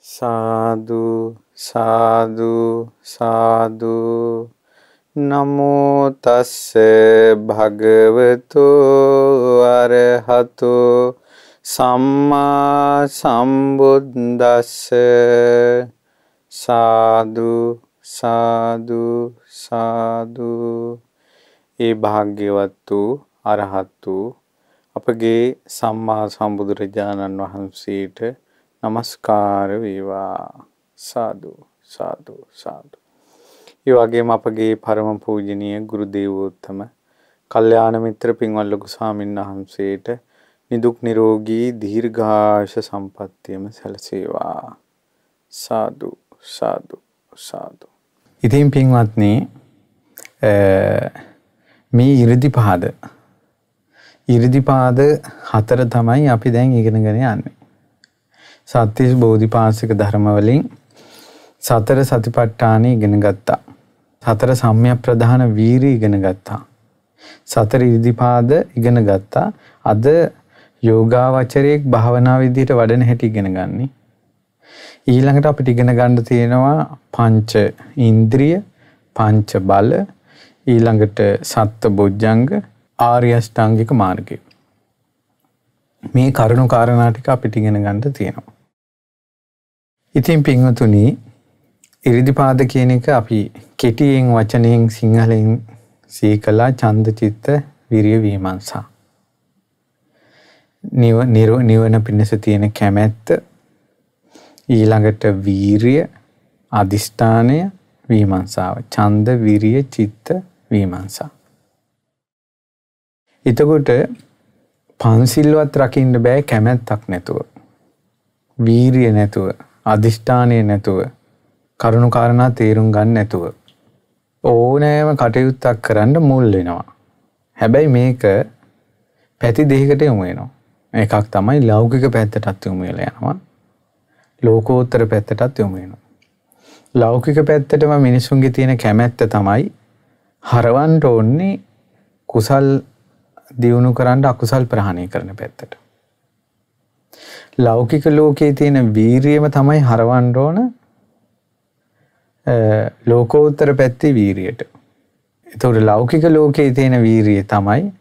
සාදු සාදු සාදු නමෝ තස්ස භගවතු අරහතෝ සම්මා සම්බුද්දස්ස සාදු සාදු සාදු ඒ භාග්‍යවත් වූ අරහත් වූ අපගේ සම්මා සම්බුදුරජාණන් වහන්සේට নමස්කාර වේවා සාදු සාදු සාදු. ඒ වගේම අපගේ පරම පූජනීය ගුරු දේවෝත්තම කල්යාණ මිත්‍ර පින්වත් ලොකු ස්වාමීන් වහන්සේට නිදුක් නිරෝගී දීර්ඝාෂ සම්පන්නියම සැලසේවා. සාදු සාදු සාදු. ඉතින් පින්වත්නි මේ 이르දිපාද 이르දිපාද හතර තමයි අපි දැන් ඉගෙනගෙන යන්නේ. සත්තිස් බෝධිපාසික ධර්මවලින් සතර සතිපට්ඨාන ඉගෙන ගත්තා. සතර සම්‍යක් ප්‍රධාන වීරි ඉගෙන ගත්තා. සතර ඉදිපාද ඉගෙන ගත්තා. අද යෝගාවචරයේ භාවනා විදිහට වඩන හැටි ඉගෙන ගන්නේ. ඊළඟට අපිට ඉගෙන ගන්න තියෙනවා පංච ඉන්ද්‍රිය, පංච බල, ඊළඟට සත්ත්ව බොජ්ජංග, ආර්ය අෂ්ටාංගික මාර්ගය. මේ කරුණු කාරණා ටික අපිට ඉගෙන ගන්න තියෙනවා. ඉතින් පින්වතුනි ඉරිදිපාද කියන එක අපි කෙටියෙන් වචනයෙන් සිංහලෙන් සීකලා ඡන්දචිත්ත විරිය වීමංසා. නිව නිවන පිණිස තියෙන කැමැත්ත ඊළඟට වීරිය අදිෂ්ඨානය වීමංසාව ඡන්ද විරිය චිත්ත වීමංසා. එතකොට පන්සිල්වත් රකින්න බෑ කැමැත්තක් නැතුව. වීරිය නැතුව අධිෂ්ඨානය නැතුව කරුණු කාරණා තේරුම් ගන්න නැතුව ඕනෑම කටයුත්තක් කරන්න මුල් වෙනවා. හැබැයි මේක පැති දෙහිකට යොමු වෙනවා. එකක් තමයි ලෞකික පැත්තටත් යොමු වෙලා යනවා. ලෝකෝත්තර පැත්තටත් යොමු වෙනවා. ලෞකික පැත්තටම මිනිසුන්ගේ තියෙන කැමැත්ත තමයි හරවන්න ඕන්නේ කුසල් දියුණු කරන්න අකුසල් ප්‍රහණය කරන පැත්තට. ලෞකික ලෝකයේ තියෙන වීරියම තමයි හරවන්න ඕන ලෝකෝත්තර පැත්තේ වීරියට. එතකොට ලෞකික ලෝකයේ තියෙන වීරිය තමයි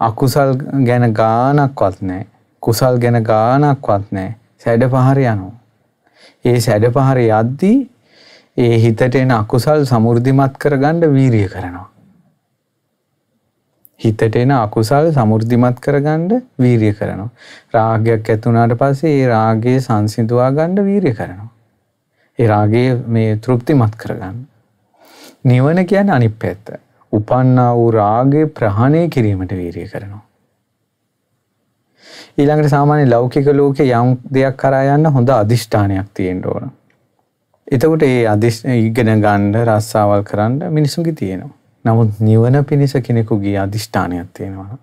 අකුසල් ගැන ගානක්වත් නැහැ. කුසල් ගැන ගානක්වත් නැහැ. සැඩ පහර යනවා. ඒ සැඩ පහර යද්දී ඒ හිතට එන අකුසල් සමෘද්ධිමත් කරගන්න වීරිය කරනවා. හිතට එන අකුසල් සමෘද්ධිමත් කරගන්න වීරිය කරනවා. රාගයක් ඇති වුණාට පස්සේ ඒ රාගයේ සංසිඳුවා ගන්න වීරිය කරනවා. ඒ රාගයේ මේ තෘප්තිමත් කරගන්න. නිවන කියන්නේ අනිත් පැත්ත. උපන්නා වූ රාගය ප්‍රහාණය කිරීමට වීරිය කරනවා. ඊළඟට සාමාන්‍ය ලෞකික ලෝකේ යම් දෙයක් කරා යන්න හොඳ අදිෂ්ඨානයක් තියෙන්න ඕන. එතකොට ඒ අදිෂ්ඨ ඉගෙන ගන්න රස්සාවල් කරන්න මිනිසුන්ගේ තියෙනවා. නමුත් නිවන පිණිස කෙනෙකුගේ අධිෂ්ඨානයක් තියෙනවා.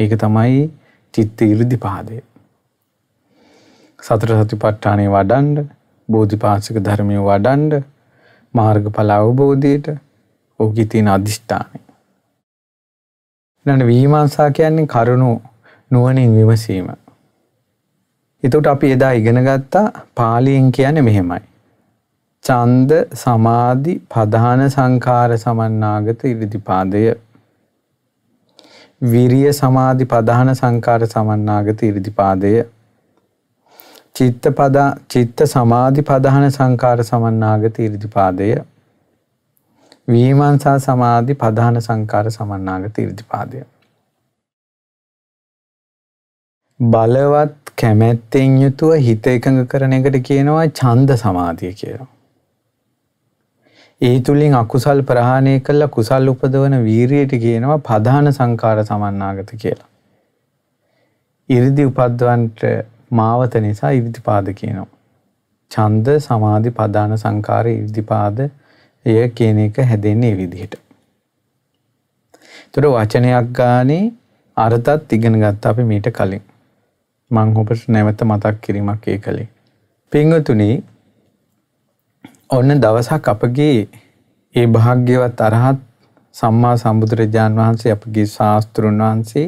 ඒක තමයි චිත්ත ඉරුද්ධි පාදය. සතර සතිපට්ඨානය වඩන්ඩ බෝධිපාසික ධර්මය වඩන්ඩ මාර්ගඵල අවබෝධයට ඕකේ තියෙන අධිෂ්ඨානය. ඊළඟ විමර්ශා කියන්නේ කරුණු නුවණින් විමසීම. එතකොට අපි එදා ඉගෙන ගත්තා පාලියෙන් කියන්නේ මෙහෙමයි. ඡන්ද සමාධි ප්‍රධාන සංඛාර සමන්නාගත ඉරිදිපාදය විරිය සමාධි ප්‍රධාන සංඛාර සමන්නාගත ඉරිදිපාදය චිත්ත පද චිත්ත සමාධි ප්‍රධාන සංඛාර සමන්නාගත ඉරිදිපාදය විමර්ශා සමාධි ප්‍රධාන සංඛාර සමන්නාගත ඉරිදිපාදය බලවත් කැමැත්තෙන් යුතුව හිත එකඟ කරන එකට කියනවා ඡන්ද සමාධිය කියලා ඒ තුළින් අකුසල් ප්‍රහාණය කළා කුසල් උපදවන වීරියට කියනවා ප්‍රධාන සංකාර සමන්නාගත කියලා. ඉරිදි උපද්දවන්ට මාවත නිසා ඉරිදිපාද කියනවා. ඡන්ද සමාධි ප්‍රධාන සංකාර ඉරිදිපාද එය කියන එක හැදෙන්නේ මේ විදිහට. ඒතර වචනයක් ගානේ අර්ථත් ඉගෙන ගත්තා අපි මීට කලින්. මං ඔබට නැවත මතක් කිරීමක් ඒ කලේ. පින්වතුනි ඔන්න දවසක් අපගේ ඒ භාග්‍යවත් අරහත් සම්මා සම්බුදුරජාන් වහන්සේ අපගේ ශාස්තෘන් වහන්සේ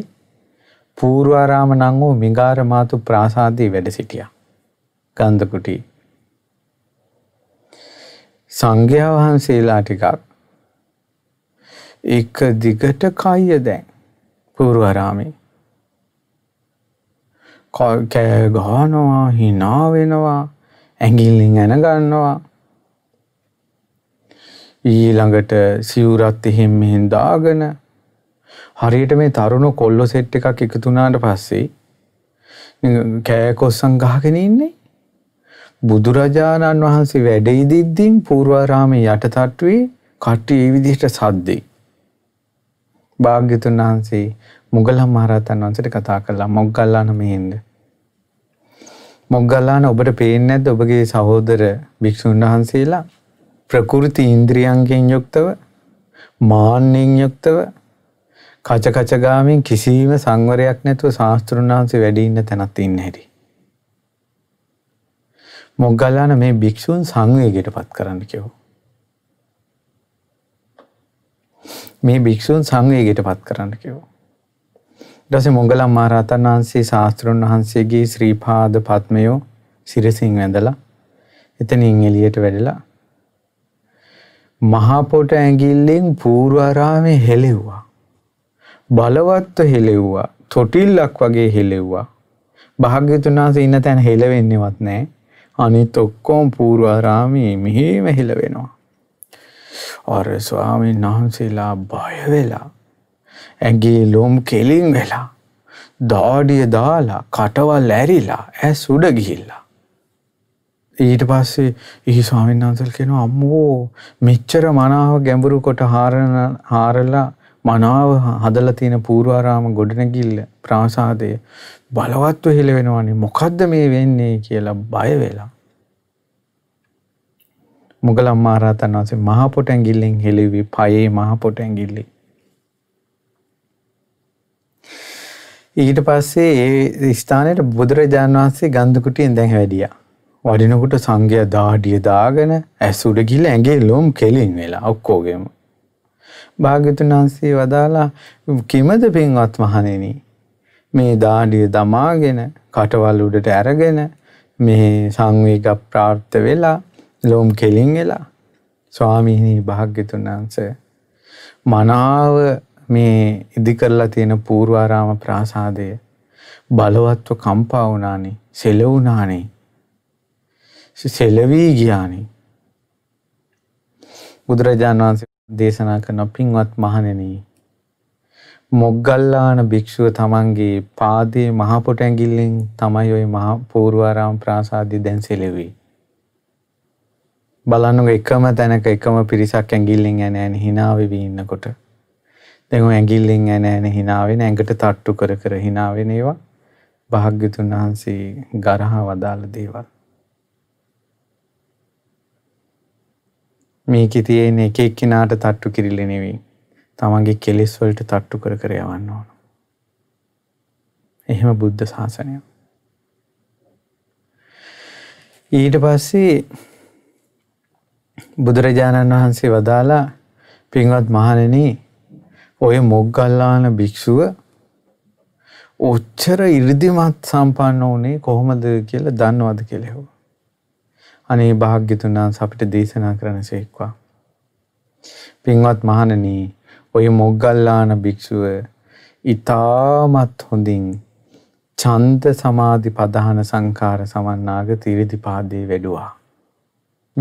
පූර්වාරාම නං වූ මිගාර මාතු ප්‍රාසාදී වැඩ සිටියා. ගන්ධකුටි. සංඝයා වහන්සේලා ටිකක් එක දිගට කය දැන් පූර්වාරාමේ කෑ ගහනවා හිනා වෙනවා ඇඟිල්ලෙන් ඇන ගන්නවා ඊළඟට සිවුරත් එහෙම මෙහෙන් දාගෙන හරියට මේ තරුණ කොල්ලෝ සෙට් එකක් එකතු වුණාට පස්සේ කෑකොස්සන් ගහගෙන ඉන්නේ බුදුරජාණන් වහන්සේ වැඩ ඉදිද්දීන් පූර්වාරාමයේ යටතට්ටුවේ කට්ටිය ඒ විදිහට සද්දේ භාග්‍යතුන් වහන්සේ මුගලන් මහරහතන් වහන්සේට කතා කළා මොග්ගල්ලාන මෙහෙන්ද මොග්ගල්ලාන ඔබට පේන්නේ නැද්ද ඔබගේ සහෝදර භික්ෂුන් වහන්සේලා ප්‍රකෘති ඉන්ද්‍රියන්ගෙන් යුක්තව මාන්නෙන් යුක්තව කචකචගාමින් කිසිීම සංවරයක් නැතුව ශාස්තෘන් වහන්සේ වැඩිඉන්න තැනත් ඉන්න හැටි. මොග්ගල්ලාන මේ භික්‍ෂූන් සංවයගෙට පත් කරන්න කිවෝ. මේ භික්‍ෂූන් සංවයගෙට පත් කරන්න කිවෝ. ඩස මොගලම් මාරාතන් වහන්සේ ශාස්තෘන් වහන්සේගේ ශ්‍රීපාද පත්මයෝ සිරසිං වැඳලා එතනින් එලියට වැඩලා මහපොට ඇගිල්ලෙන් පූර්ුවරාමේ හෙලෙව්වා. බලවත්ව හෙලෙව්වා තොටිල්ලක් වගේ හෙලෙව්වා. භාග්‍යතුනාස ඉන්න තැන් හෙලවෙන්නවත් නෑ අනිත් ඔක්කෝම් පූර්ුවරාමී මෙහෙම හෙලවෙනවා. අර ස්වාමීන් වහන්සේලා බයවෙලා ඇගේ ලොම් කෙලින් වෙලා දාඩිය දාලා කටවල් ඇරිලා ඇ සුඩ ගිහිල්ලා ඊට පස්සේ ඉහි ස්වාමීන් වහන්සේලා කියනවා අම්මෝ මෙච්චර මනාව ගැඹුරු කොට හාරන හාරලා මනාව හදලා තියෙන පූර්වාරාම ගොඩනැගිල්ල ප්‍රාසාදය බලවත්ව හිල වෙනවනේ මොකද්ද මේ වෙන්නේ කියලා බය වෙලා මුගලන් මහරහතන් වහන්සේ මහ පොට ඇඟිල්ලෙන් හෙළිවි පයේ මහ පොට ඇඟිල්ලේ ඊට පස්සේ ඒ ස්ථානයට බුදුරජාණන් වහන්සේ ගන්ධකුටියෙන් දැන් වැඩියා වඩිනකොට සංගය දාඩිය දාගෙන ඇසුඩ ගිල ඇගේ ලොම් කෙලින් වෙලා ඔක්කෝගෙම. භාග්‍යතුන් වහන්සේ වදාලා කිමද පින්වත් මහණෙනි මේ දාඩිය දමාගෙන කටවල් උඩට ඇරගෙන මේ සංවේග ප්‍රාර්ථ වෙලා ලොම් කෙලින් වෙලා ස්වාමීනි භාග්‍යතුන් වහන්සේ මනාව මේ ඉදි කරලා තියෙන පූර්වාරාම ප්‍රාසාදය බලවත්ව කම්පා වුණානේ සෙල වුණානේ සෙලවී ගියානි. බුදුරජාණන් වහන්සේ දේශනා කරන පින්වත් මහණෙනි මොග්ගල්ලාන භික්ෂුව තමන්ගේ පාදයේ මහ පොට ඇඟිල්ලෙන් තමයි ওই මහ පූර්වාරාම ප්‍රාසාදය දැන් සෙලෙවි. බලන්නකො එකම තැනක එකම පිරිසක් ඇඟිල්ලෙන් ඇන ඇන hina වෙවි ඉන්නකොට දැන් ඔය ඇඟිල්ලෙන් ඇන ඇන hina වෙන ඇඟට තට්ටු කර කර hina වෙන ඒවා භාග්‍යතුන් වහන්සේ ගරහා වදාළ දේවල්. මේකේ තියෙන එක එක්කිනාට තට්ටු කිරිල්ල නෙවෙයි. තමන්ගේ කෙලෙස් වලට තට්ටු කර කර යවන්න ඕන. එහෙම බුද්ධ ශාසනය. ඊට පස්සේ බුදුරජාණන් වහන්සේ වදාලා පින්වත් මහණෙනි ඔය මොග්ගල්ලාන භික්ෂුව ඔච්චර 이르දිමත් සම්පන්න වුණේ කොහොමද කියලා දන්නවද කියලා ඇහුවා. අනේ භාග්‍යතුන් වහන්සේ අපිට දේශනා කරනසේක්වා. පින්වත් මහණනි, ඔය මොග්ගල්ලාන භික්ෂුව ඊ타මත් හොඳින් ඡන්ද සමාධි පදහන සංකාර සමන්නාග තිරිදිපාදේ වැඩුවා.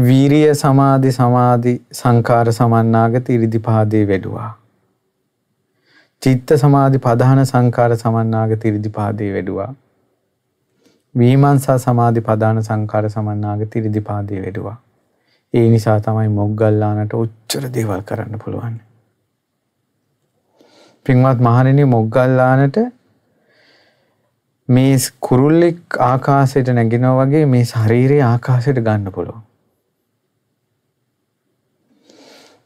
වීරිය සමාධි සමාධි සංකාර සමන්නාගත ඉරිදිපාදේ වැඩුවා. චිත්ත සමාධි පධාන සංකාර සමන්නාගත ඉරිදිපාදේ වැඩුවා. වීමංසා සමාධි පදාන සංකාර සමන්නාගති ඍද්ධිපාදේ වෙඩුවා. ඒ නිසා තමයි මොග්ගල්ලානට උච්චර දේවල් කරන්න පුළුවන්. පින්වත් මහණෙනි මොග්ගල්ලානට මේ කුරුල්ලෙක් ආකාශයට නැගෙනවා වගේ මේ ශරීරය ආකාශයට ගන්න පුළුවන්.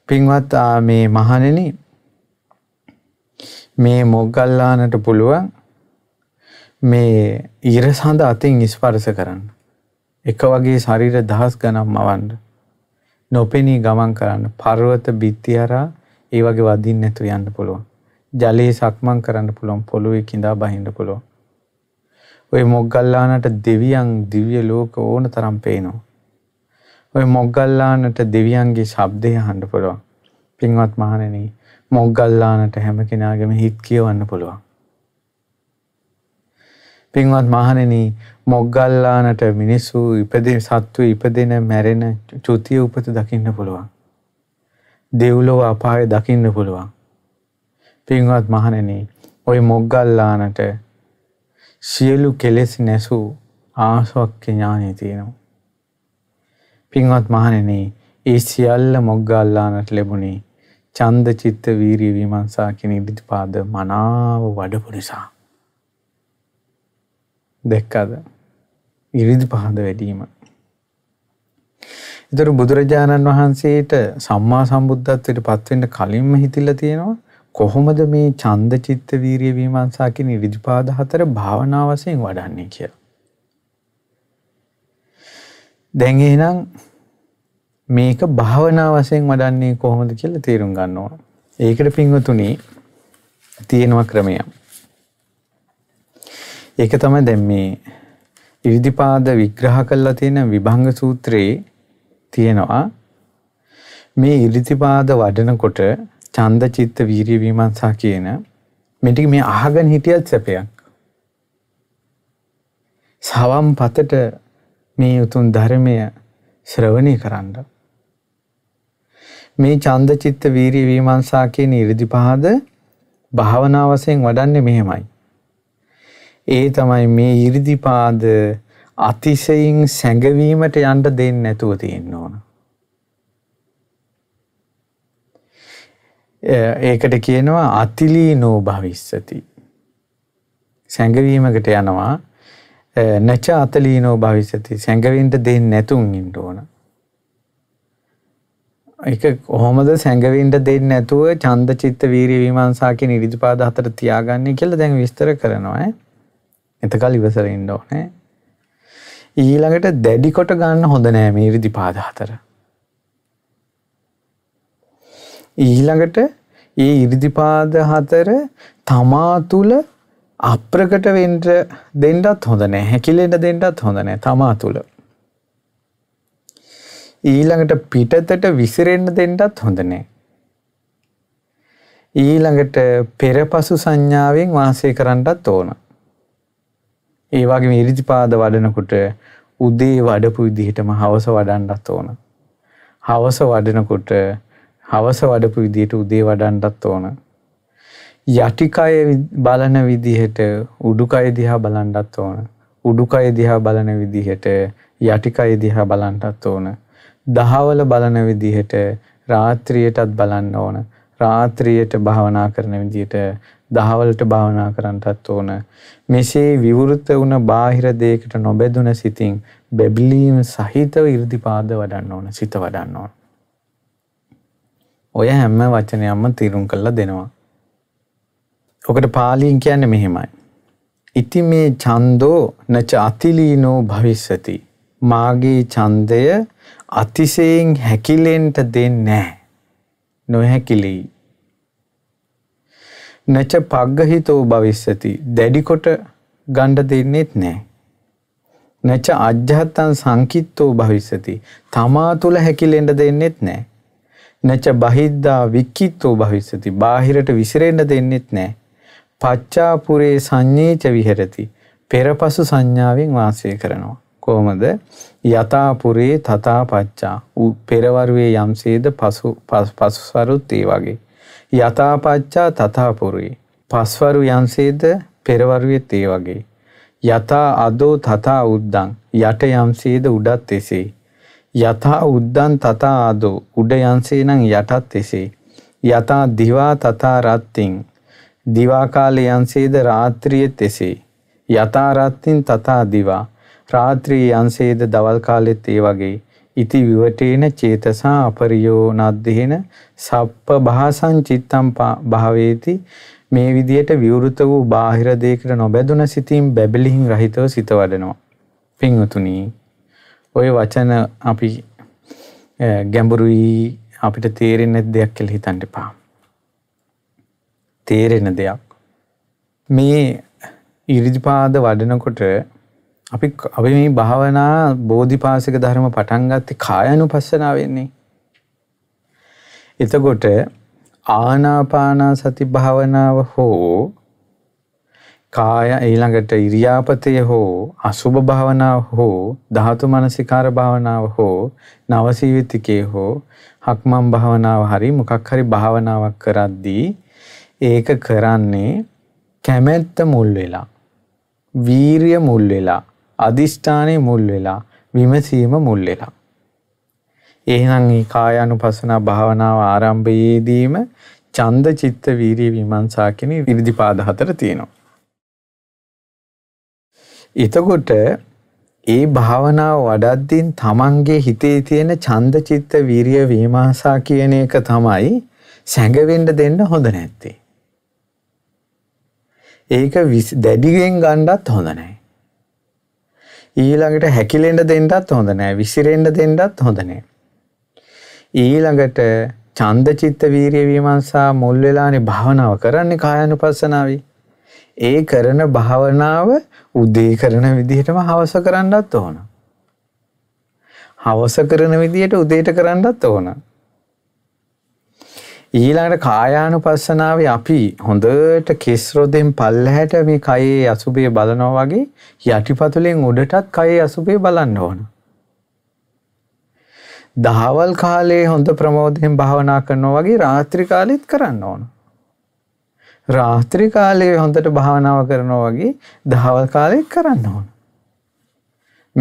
පින්වත් මේ මහණෙනි මේ මොග්ගල්ලානට පුළුවන් මේ ඉර සඳ අතින් ඉස්පර්ස කරන්න. එක වගේ ශරීර දහස් ගනම් මවන්න. නොපෙනී ගමන් කරන්න පර්වත බිත්තිහරා ඒ වගේ වදින් නැතු යන්න පුළුවන්. ජලයේ සක්මන් කරන්න පුළුවන් පොළුවේ කිඳා බහින්න පුළුවන්. ඔය මොග්ගල්ලානට දෙවියන් දිව්‍ය ලෝක ඕන තරම් පේනවා. ඔය මොග්ගල්ලානට දෙවියන්ගේ ශබ්දය අහන්න පුළුවන්. පින්වත් මහණෙනි, මොග්ගල්ලානට හැම කෙනාගේම හිත කියවන්න පුළුවන්. පින්වත් මහණෙනි මොග්ගල්ලානට මිනිසු ඉපදෙන සත්තු ඉපදෙන මැරෙන චුතිය උපත දකින්න පුළුවන්. දෙව්ලොව අපාය දකින්න පුළුවන්. පින්වත් මහණෙනි ওই මොග්ගල්ලානට සියලු කෙලෙස් නැසූ ආසවක්ඛ ඥානය තියෙනවා. පින්වත් මහණෙනි ඒ සියල්ල මොග්ගල්ලානට ලැබුණේ ඡන්ද චිත්ත වීරිය විමර්ශා කියන ඉදිරිපාද මනාව වඩපු නිසා. දැක්කාද ඉරිදි පහඳ වැඩීම. ඉතුරු බුදුරජාණන් වහන්සේට සම්මා සම්බුද්ධත්වයට පත්වෙන්න කලින්ම හිතිල්ල තියෙනවා කොහොමද මේ චන්ද චිත්ත වීරිය විමර්ශා කියන ඉරිදිපාද හතර භාවනා වශයෙන් වඩන්නේ කියලා. දැන් එහෙනම් මේක භාවනා වශයෙන් වඩන්නේ කොහොමද කියලා තේරුම් ගන්න ඕන. ඒකට පින්වතුනි තියෙනවා ක්‍රමයක්. ඒක තමයි දැන් මේ ඉරිදිපාද විග්‍රහ කරලා තියෙන විභංග සූත්‍රයේ තියෙනවා මේ ඉරිදිපාද වඩනකොට ඡන්ද චිත්ත වීරිය විමර්ශා කියන මේ ටික මේ අහගෙන හිටියත් සැපයක්. සවම් පතට මේ උතුම් ධර්මය ශ්‍රවණය කරන්න. මේ ඡන්ද චිත්ත වීරිය විමර්ශා කියන ඉරිදිපාද භාවනා වශයෙන් වඩන්නේ මෙහෙමයි. ඒ තමයි මේ 이르දිපාද අතිශයින් සැඟවීමට යන්න දෙන්නේ නැතුව තියෙන්න ඕන. ඒකට කියනවා අතිලීනෝ භවිස්සති. සැඟවීමකට යනවා නැච අතලීනෝ භවිස්සති. සැඟවෙන්න දෙන්නේ නැතුන් ඉන්න ඕන. ඒක කොහොමද සැඟවෙන්න දෙන්නේ නැතුව ඡන්ද චිත්ත වීර්ය විමර්ශා කියන ඉරිදිපාද හතර තියාගන්නේ කියලා දැන් විස්තර කරනවා ඈ. එතකල් ඉවසර ඉන්න ඕනේ. ඊළඟට දැඩි කොට ගන්න හොඳ නෑ මේ ඉරිදිපාද හතර. ඊළඟට ඒ ඉරිදිපාද හතර තමා තුළ අප්‍රකට වෙන්ට දෙන්නත් හොඳ නෑ හැකිලෙට දෙන්නත් හොඳ නෑ තමා තුළ. ඊළඟට පිටතට විසිරෙන්න්න දෙන්නත් හොඳ නෑ. ඊළඟට පෙරපසු සංඥාවෙන් වාසය කරන්නටත් ඕන. ඒ වගේ මේ ඉරිදිපාද වඩනකොට උදේ වඩපු විදිහටම හවස වඩන්නත් ඕන. හවස වඩනකොට හවස වඩපු විදිහට උදේ වඩන්නත් ඕන. යටිකය බලන විදිහට උඩුකය දිහා බලන්නත් ඕන. උඩුකය දිහා බලන විදිහට යටිකය දිහා බලන්නත් ඕන. දහවල බලන විදිහට රාත්‍රියටත් බලන්න ඕන. රාත්‍රියට භාවනා කරන විදිහට දහවලට භාවනා කරන්නටත් ඕන. මෙසේ විවෘත වුණ බාහිර දෙයකට නොබැඳුන සිතින් බැබලීම සහිතව 이르දිපාද වඩන්න ඕන, සිත වඩන්න ඕන. ඔය හැම වචනයක්ම තීරුම් කරලා දෙනවා. ඔකට පාලියෙන් කියන්නේ මෙහෙමයි. ඉති මේ ඡන්தோ නච අතිලීනෝ භවිස්සති. මාගේ ඡන්දය අතිශයෙන් හැකිලෙන්ට දෙන්නේ නැහැ. නොහැකිලී නැච පග්ගහිතෝ භවිස්සති දැඩිකොට ගණ්ඩ දෙන්නෙත් නෑ. නැච අජ්‍යත්තන් සංකිත්තෝ භවිස්සති තමා තුළ හැකිලෙන්ඩ දෙන්නෙත් නෑ. නැච බහිද්දා වික්කිත්තෝ භවිස්සති බාහිරට විසිරෙන්ඩ දෙන්නෙත් නෑ. පච්චාපුරේ සංඥේච විහෙරති පෙරපසු සංඥාවෙන් වාසය කරනවා. කොහොමද යථාපුරේ තථාපච්චා පෙරවරුවේ යම්සේද පසු පසුසරුත් ඒ වගේ යථාපච්චා තථාපුරේ. පස්වරු යම්සේද පෙරවරුවෙත් ඒ වගේ. යථා අදෝ තථා උද්දං යට යම්සේද උඩත් එසේ. යථා උද්දං තථා අදෝ උඩ යම්සේ නම් යටත් එසේ. යථා දිවා තථා රත්තින් දිවා කාලේ යම්සේද රාත්‍රියෙත් එසේ. යථා රත්තින් තථා දිවා රාත්‍රී යම්සේද දවල් කාලෙත් ඒ වගේ. ඉති විවටේන චේතසා අපරියෝ නද්දේන සප්ප භාසං චිත්තම් භාවේති මේ විදියට විවෘත වූ බාහිර දෙයකට නොබැඳුන සිතින් බැබලිහින් රහිතව සිත වඩනවා. පින්වතුනි ඔය වචන අපි ගැඹුරුයි අපිට තේරෙන දෙයක් කියලා හිතන්න එපා. තේරෙන දෙයක්. මේ ඉරිදිපාද වඩනකොට අපි අපි මේ භාවනා බෝධිපාසික ධර්ම පටන් ගත්තේ කායනුපස්සනාවෙන්නේ. එතකොට ආනාපාන සති භාවනාව හෝ කාය ඊළඟට ඉරියාපතය හෝ අසුභ භාවනාව හෝ ධාතු මනසිකාර භාවනාව හෝ නවසීවිතිකේ හෝ හක්මන් භාවනාව හරි මොකක් හරි භාවනාවක් කරද්දී ඒක කරන්නේ කැමැත්ත මුල් වෙලා වීරිය මුල් වෙලා අධිෂ්ඨානය මුල් වෙලා විමසීම මුල් වෙලා. එහෙනම් ඒ කායනු පසනා භාවනාව ආරම්භයේදීම චන්ද චිත්ත වීරී විමංසාකින විරිදිපාද හතර තියෙනවා. එතකොට ඒ භාවනාව වඩද්දින් තමන්ගේ හිතේ තියෙන චන්ද චිත්ත වීරිය විමර්ශා කියන එක තමයි සැඟවෙන්න දෙන්න හොඳ නැත්තේ. ඒක දැඩිගෙන් ගණ්ඩත් හොඳ නැහැ. ඊළඟට හැකිලෙන්ට දෙන්නත් හොඳ නෑ විසිරෙන්ට දෙන්නත් හොඳනේ. ඊළඟට චන්ද චිත්ත වීරිය විමංසා මුල් වෙලානේ භාවනාව කරන්නේ කායानुපස්සනාවයි. ඒ කරන භාවනාව උදේ කරන විදිහටම හවස කරන්නත් ඕන. හවස කරන විදිහට උදේට කරන්නත් ඕන. ඊළඟට කායානුපස්සනාවේ අපි හොඳට කෙස්රොදෙන් පල්ලහැට මේ කයේ අසුබේ බලනවා වගේ යටිපතුලෙන් උඩටත් කයේ අසුබේ බලන්න ඕන. දහවල් කාලේ හොඳ ප්‍රමෝදයෙන් භාවනා කරනවා වගේ රාත්‍රී කාලෙත් කරන්න ඕන. රාත්‍රී කාලේ හොඳට භාවනාව කරනවා වගේ දහවල් කාලෙත් කරන්න ඕන.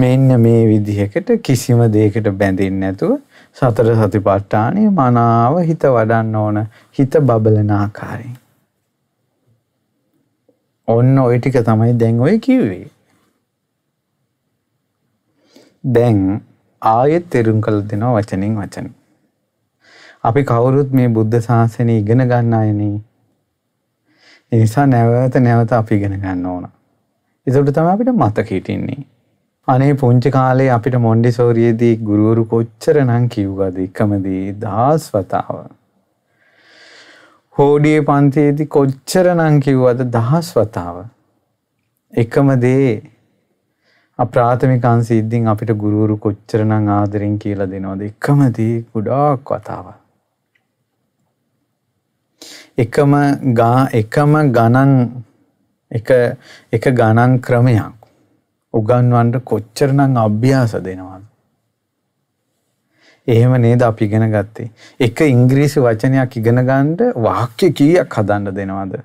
මෙන්න මේ විදිහකට කිසිම දෙයකට බැඳෙන්නේ නැතුව සතර සතිපට්ඨානය මනාව හිත වඩන්න ඕන හිත බබලන ආකාරයෙන්. ඔන්න ওই ටික තමයි දැන් ඔය කිව්වේ. දැන් ආයෙත් තේරුම් කළ දෙනවා වචනෙන් වචන. අපි කවුරුත් මේ බුද්ධ ශාසනය ඉගෙන ගන්න අයනේ. ඒ නිසා නැවත නැවත අපි ඉගෙන ගන්න ඕන. ඒකට තමයි අපිට මතක හිටින්නේ. අනේ පුංචි කාලේ අපිට මොන්ඩිසෝරියේදී ගුරුවරු කොච්චර නම් කිව්වද එකමදී දහස් වතාව. හෝඩියේ පන්තියේදී කොච්චර නම් කිව්වද දහස් වතාව. එකම දේ අප්‍රාථමිකන් සිද්ධින් අපිට ගුරුවරු කොච්චර නම් ආදරෙන් කියලා දෙනවද එකම දේ ගොඩාක් වතාව. එකම ගා එකම ගණන් එක එක ගණන් ක්‍රමයක් උගන්වන්න කොච්චරනම් අභ්‍යාස දෙනවද? එහෙම නේද අපි ඉගෙන ගත්තේ. එක ඉංග්‍රීසි වචනයක් ඉගෙන ගන්න වාක්‍ය කීයක් හදන්න දෙනවද?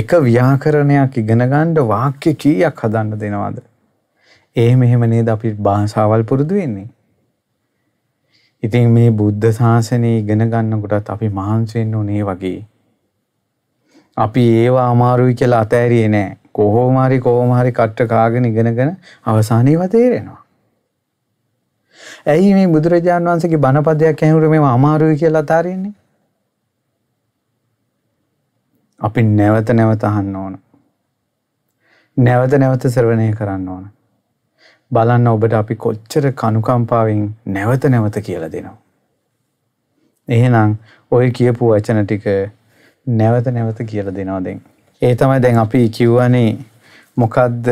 එක ව්‍යාකරණයක් ඉගෙන ගන්න වාක්‍ය කීයක් හදන්න දෙනවද? එහෙම එහෙම නේද අපි භාෂාවල් පුරුදු වෙන්නේ. ඉතින් මේ බුද්ධ ශාසනය ඉගෙන ගන්නකොටත් අපි මහන්සි වෙන්න ඕනේ වගේ. අපි ඒවා අමාරුයි කියලා අතෑරියේ නෑ. කොහොම හරි කොහොම හරි කට්ට කාගෙන ඉගෙනගෙන අවසානයේව තේරෙනවා. ඇයි මේ බුදුරජාන් වහන්සේගේ බණපදයක් ඇහුරු මේව අමාරුයි කියලා අතාරින්නේ? අපි නැවත නැවත අහන්න ඕන. නැවත නැවත ශ්‍රවණය කරන්න ඕන. බලන්න ඔබට අපි කොච්චර කනුකම්පාවෙන් නැවත නැවත කියලා දෙනවා. එහෙනම් ඔය කියපු වචන ටික නැවත නැවත කියලා දෙනවා දැන්. ඒ තමයි දැන් අපි කිව්වනේ මොකද්ද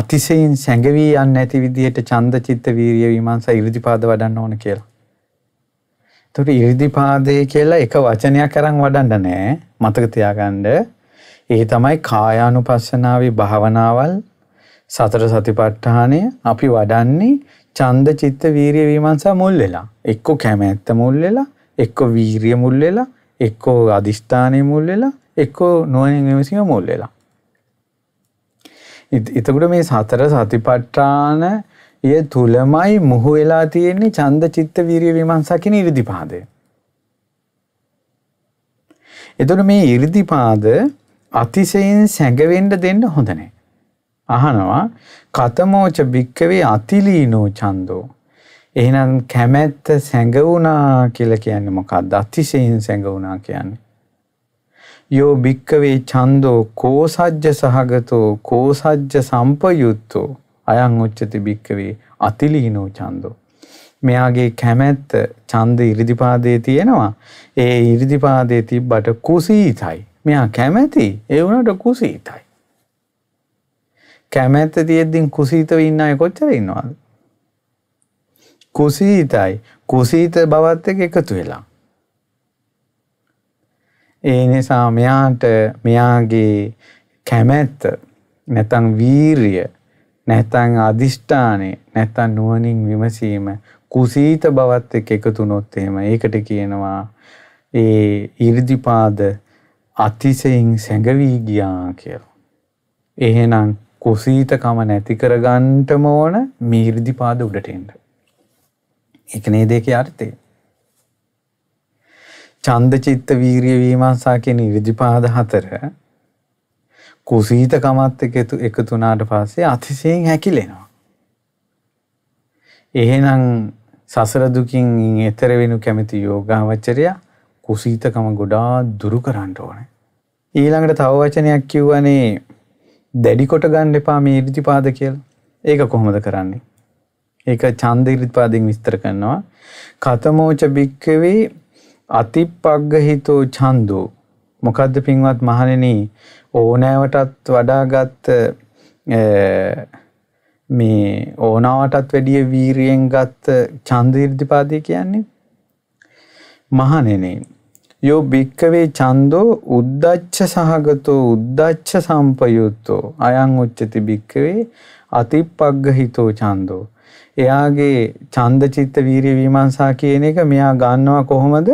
අතිශයින් සැඟවී යන්නේ නැති විදිහට ඡන්ද චිත්ත වීරිය විමර්ශා 이르දිපාද වඩන්න ඕන කියලා. එතකොට 이르දිපාදේ කියලා එක වචනයක් අරන් වඩන්න නෑ මතක තියාගන්න. ඒ තමයි කායානුපස්සනාවේ භාවනාවල් සතර සතිපට්ඨානය අපි වඩන්නේ ඡන්ද චිත්ත වීරිය විමර්ශා මුල් වෙලා. එක්ක කැමැත්ත මුල් වෙලා, එක්ක වීරිය මුල් වෙලා, එක්කෝ අධිෂ්ඨානය මුල් වෙලා එක්කෝ නුවණින් විමසීම මුල් වෙලා. එතකොට මේ සතර සතිපට්ඨාන ය තුලමයි මුහු වෙලා තියෙන්නේ ඡන්ද චිත්ත වීරිය විමර්ශා කියන 이르දිපාදය. එතකොට මේ 이르දිපාද අතිශයින් සැඟවෙන්න දෙන්න හොඳ නැහැ. අහනවා කතමෝච භික්කවේ අතිලීනෝ ඡන්தோ එහෙනම් කැමැත්ත සැඟවුණා කියලා කියන්නේ මොකක්ද? අතිශයින් සැඟවුණා කියන්නේ. යෝ භික්කවේ ඡන්தோ කෝසජ්ජ සහගතෝ කෝසජ්ජ සම්පයුත්තෝ අයං උච්චති භික්කවේ අතිලීනෝ ඡන්தோ මෙයාගේ කැමැත්ත ඡන්ද ඉරිදිපාදයේ තියෙනවා. ඒ ඉරිදිපාදයේ තිබ්බට කුසීතයි. මෙයා කැමැති. ඒ වුණාට කුසීතයි. කැමැත්ත තියෙද්දි කුසීතව ඉන්න අය කොච්චර ඉන්නවද? කුසීතයි කුසීත බවත් එක්ක එකතු වෙලා. ඒ නිසා මෙයාට මෙයාගේ කැමැත්ත නැතන් වීරිය නැතන් අධිෂ්ඨානය නැතන් නුවනින් විමසීම කුසීත බවත් එක් එකතුනොත් එහෙම ඒකට කියනවා ඒ ඉරිදිපාද අතිසයෙන් සැඟවී ගියා කියලා. එහෙනම් කුසීතකම නැති කරගන්නටම ඕන මේ ඉරිදිපාද උඩට එන්න. ඒක නේද ඒකේ අර්ථය. ඡන්ද චිත්ත වීරිය විමර්ශා කියන විදිපාද හතර කුසීත කමත් එක්ක එකතු වුණාට පස්සේ අතිශයින් හැකිලෙනවා. එහෙනම් සසර දුකින් එතර වෙනු කැමති යෝගාවචරය කුසීතකම ගොඩාක් දුරු කරන්න ඕනේ. ඊළඟට තව වචනයක් කිව්වනේ දැඩි කොට ගන්න එපා මේ ඉර්ධිපාද කියලා. ඒක කොහොමද කරන්නේ? ඒක චන්දිරිත්පාදින් විස්තර කරනවා. කතමෝච භික්කවේ අතිප්පග්ග හිතෝ ඡන්தோ මොකද්ද පින්වත් මහණෙනි ඕනෑවටත් වඩාගත් මේ ඕනාවටත් වැඩිය වීරියෙන් ගත්ත ඡන්දිරිත්පාදේ කියන්නේ මහණෙනි යෝ භික්කවේ ඡන්தோ උද්දච්ච සහගතෝ උද්දච්ච සම්පයුත්තෝ අයං උච්චති භික්කවේ අතිප්පග්ග හිතෝ ඡන්தோ එයාගේ ඡන්ද චිත්ත වීරිය විමර්ශා කියන එක මෙයා ගන්නවා කොහොමද?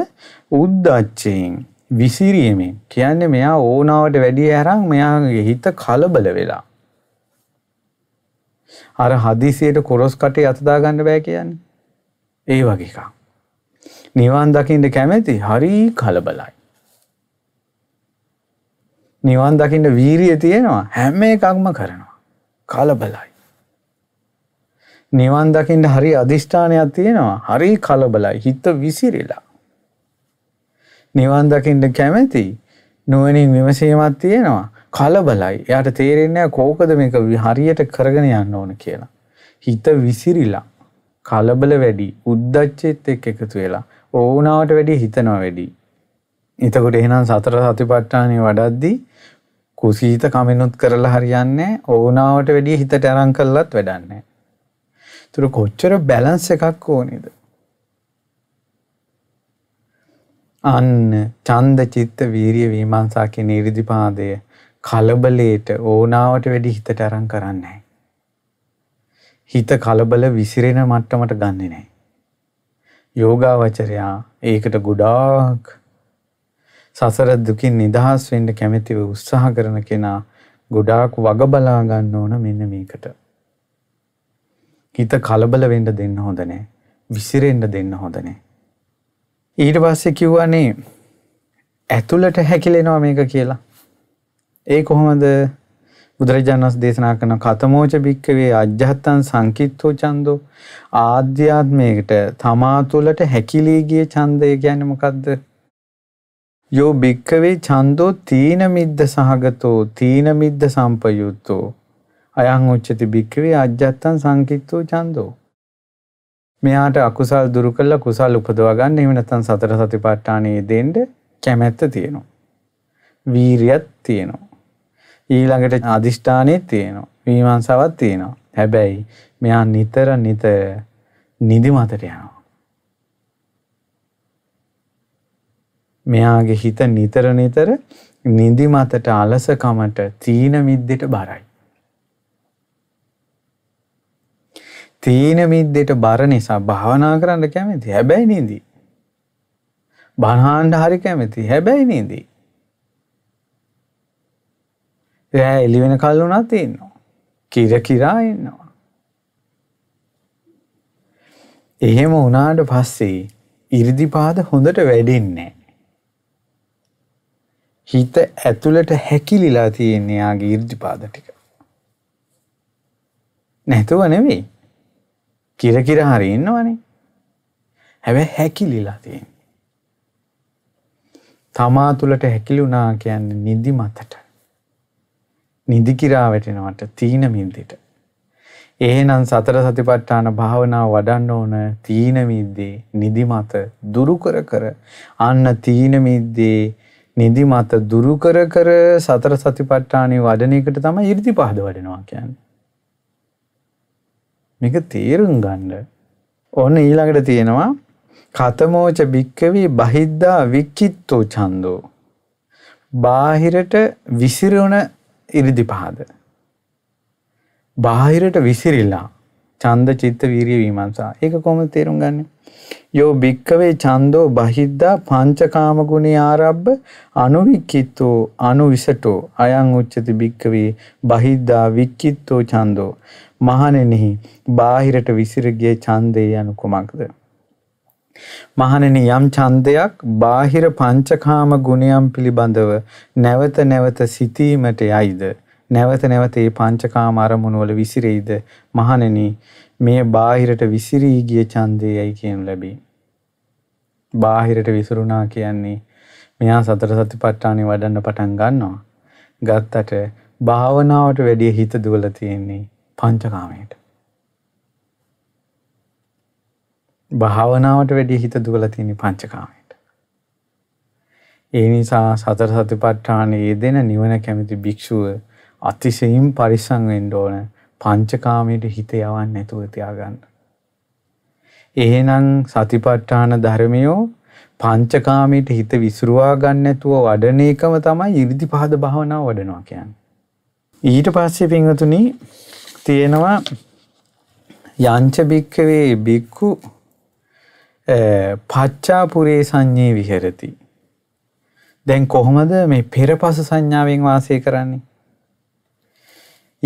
උද්දච්චයෙන් විසිරීමෙන්. කියන්නේ මෙයා ඕනාවට වැඩි ඇරන් මෙයාගේ හිත කලබල වෙලා. අර හදිසියට කොරස් කටේ අත දාගන්න බෑ කියන්නේ. ඒ වගේ එකක්. නිවන් දකින්න කැමැති හරි කලබලයි. නිවන් දකින්න වීරිය තියෙනවා හැම එකක්ම කරනවා. කලබලයි. නිවන් දකිින්ට හරි අධිෂ්ඨානයක් තියෙනවා හරි කලබලයි හිත්ත විසිරිලා. නිවන් දකිින්ට කැමැති නුවනින් විමසීමත් තියෙනවා කලබලයි යට තේරෙන්නේ කෝකද මේක විහරියට කරගෙන යන්න ඕන කියලා. හිත විසිරිලා කලබල වැඩි උද්දච්චෙත් එක් එකතු වෙලා ඕනාවට වැඩි හිතනව වැඩි. එතකොට එහෙනම් සතර සතිපට්ඨානය වඩද්දී කුසීත කමිනුත් කරලා හරියන්නේ ඕනාවට වැඩිය හිතට අරන් කළත් වැඩන්නේ. තුර කොච්චර බැලන්ස එකක් ඕනෙද. අන්න චන්ද චිත්ත වීරිය වීමන්සාකි නිරිදිපාදය කලබලයට ඕනාවට වැඩි හිතට අරන් කරන්නේ. හිත කලබල විසිරෙන මට්ටමට ගන්නේ නෑ. යෝගාවචරයා ඒකට ගොඩාක් සසර දුකින් නිදහස් වෙන්න කැමැතිව උත්සාහ කරන කෙනා ගොඩාක් වග බලා ගන්න ඕන මෙන්න මේකට. හිත කලබල වෙන්න දෙන්න හොඳ නැහැ. විසිරෙන්න දෙන්න හොඳ නැහැ. ඊට පස්සේ කිව්වනේ ඇතුළට හැකිලෙනවා මේක කියලා. ඒ කොහොමද බුදුරජාණන්ස් දේශනා කරන කතමෝච භික්කවේ අජ්‍යත්තන් සංකිත්තෝ ඡන්தோ ආධ්‍යාත්මයකට තමා තුළට හැකිලී ගිය ඡන්දය කියන්නේ මොකද්ද යෝ භික්කවේ ඡන්தோ තීන මිද්ද සහගතෝ තීන මිද්ද සම්පයුත්තෝ අයං උච්චති භික්කවේ අජ්ජත්තන් සංකිත්තෝ චන්දෝ. මෙයාට අකුසල් දුරු කළා කුසල් උපදවා ගන්න එහෙම නැත්නම් සතර සතිපට්ඨානයේ දෙන්න කැමැත්ත තියෙනවා. වීරියක් තියෙනවා. ඊළඟට අදිෂ්ඨානෙත් තියෙනවා. විමර්ශාවක් තියෙනවා. හැබැයි මෙයා නිතර නිතර නිදිමතට යනවා. මෙයාගේ හිත නිතර නිතර නිදිමතට අලසකමට තීන මිද්දෙට බරයි. තීන මිද්දෙට බර නිසා භාවනා කරන්න කැමති. හැබැයි නිදි. බණහාන්න හරි කැමති. හැබැයි නිදි. රෑ එළි වෙන කල් වුණත් ඉන්නවා. කිර කිරා ඉන්නවා. එහෙම වුණාට පස්සේ ඉරිදිපාද හොඳට වැඩින්නේ හිත ඇතුළට හැකිලිලා තියෙන යාගේ ඉර්ධිපාද ටික. නැතුව නෙවෙයි. කිරකිර හරි ඉන්නවනේ. හැබැයි හැකිලිලා තියෙන්නේ. තමා තුළට හැකිලුණා කියන්නේ නිදි මතට. නිදි කිරා වැටෙනවට තීන මිද්දෙට. එහෙනම් සතර සතිපට්ඨාන භාවනාව වඩන්න ඕන තීන මිද්දේ නිදි මත දුරු කර කර අන්න තීන මිද්දේ නිදි මත දුරු කර කර සතර සතිපට්ඨානේ වඩන එකට තමයි 이르දි පහද වඩනවා කියන්නේ. මේක තේරුම් ගන්න ඕන ඊළඟට තියෙනවා කතමෝච භික්කවී බහිද්දා වික්චිත්තෝ චන්දෝ බාහිරට විසිරුණ ඉරිදි පහද බාහිරට විසිරිල්ලා චන්ද චිත්ත වීරිය වීමන්සා ඒක කොහොමද තේරුම් ගන්න යෝ භික්කවේ චන්දෝ බහිද්දා පංචකාම ගුණේ ආරබ්බ අනුවික්කිතෝ අනුවිසටෝ අයං උච්චති භික්කවේ බහිද්දා වික්කිතෝ චන්දෝ මහණෙනි බාහිරට විසිර ගිය ඡන්දේ යනු කුමක්ද? මහණෙනි යම් ඡන්දයක් බාහිර පංචකාම ගුණයන් පිළිබඳව නැවත නැවත සිතීමට යයිද නැවත නැවත මේ පංචකාම අරමුණු වල විසිරෙයිද මහණෙනි මේ බාහිරට විසිරී ගිය ඡන්දයයි කියනු ලැබේ. බාහිරට විසිරුණා කියන්නේ මෙයා සතර සතිපට්ඨානෙ වඩන්න පටන් ගන්නවා. ගත්තට භාවනාවට වැඩිය හිත දුවලා තියෙන්නේ පංචකාමයට. භාවනාවට වැඩි හිත දුවලතිනි පංචකාමයට. ඒ නිසා සතර සතිපට්ඨානයේ දෙන නිවන කැමති භික්‍ෂුව අතිසයිම් පරිසංවෙන්ඩ ඕන පංචකාමයට හිත යවන්න නැතුව තියාගන්න. එහෙනම් සතිපට්ඨාන ධර්මයෝ පංචකාමයට හිත විසුරුවා ගන්න නැතුව වඩන එකම තමයි 이르දි පහද භාවනාව වඩනවා කියන්නේ. ඊට පස්සේ පින්වතුනි තියෙනවා යංච භික්කවේ බික්කු පච්චාපුරේ සංඥේ විහෙරති. දැන් කොහොමද මේ පෙරපස සංඥාවෙන් වාසය කරන්නේ?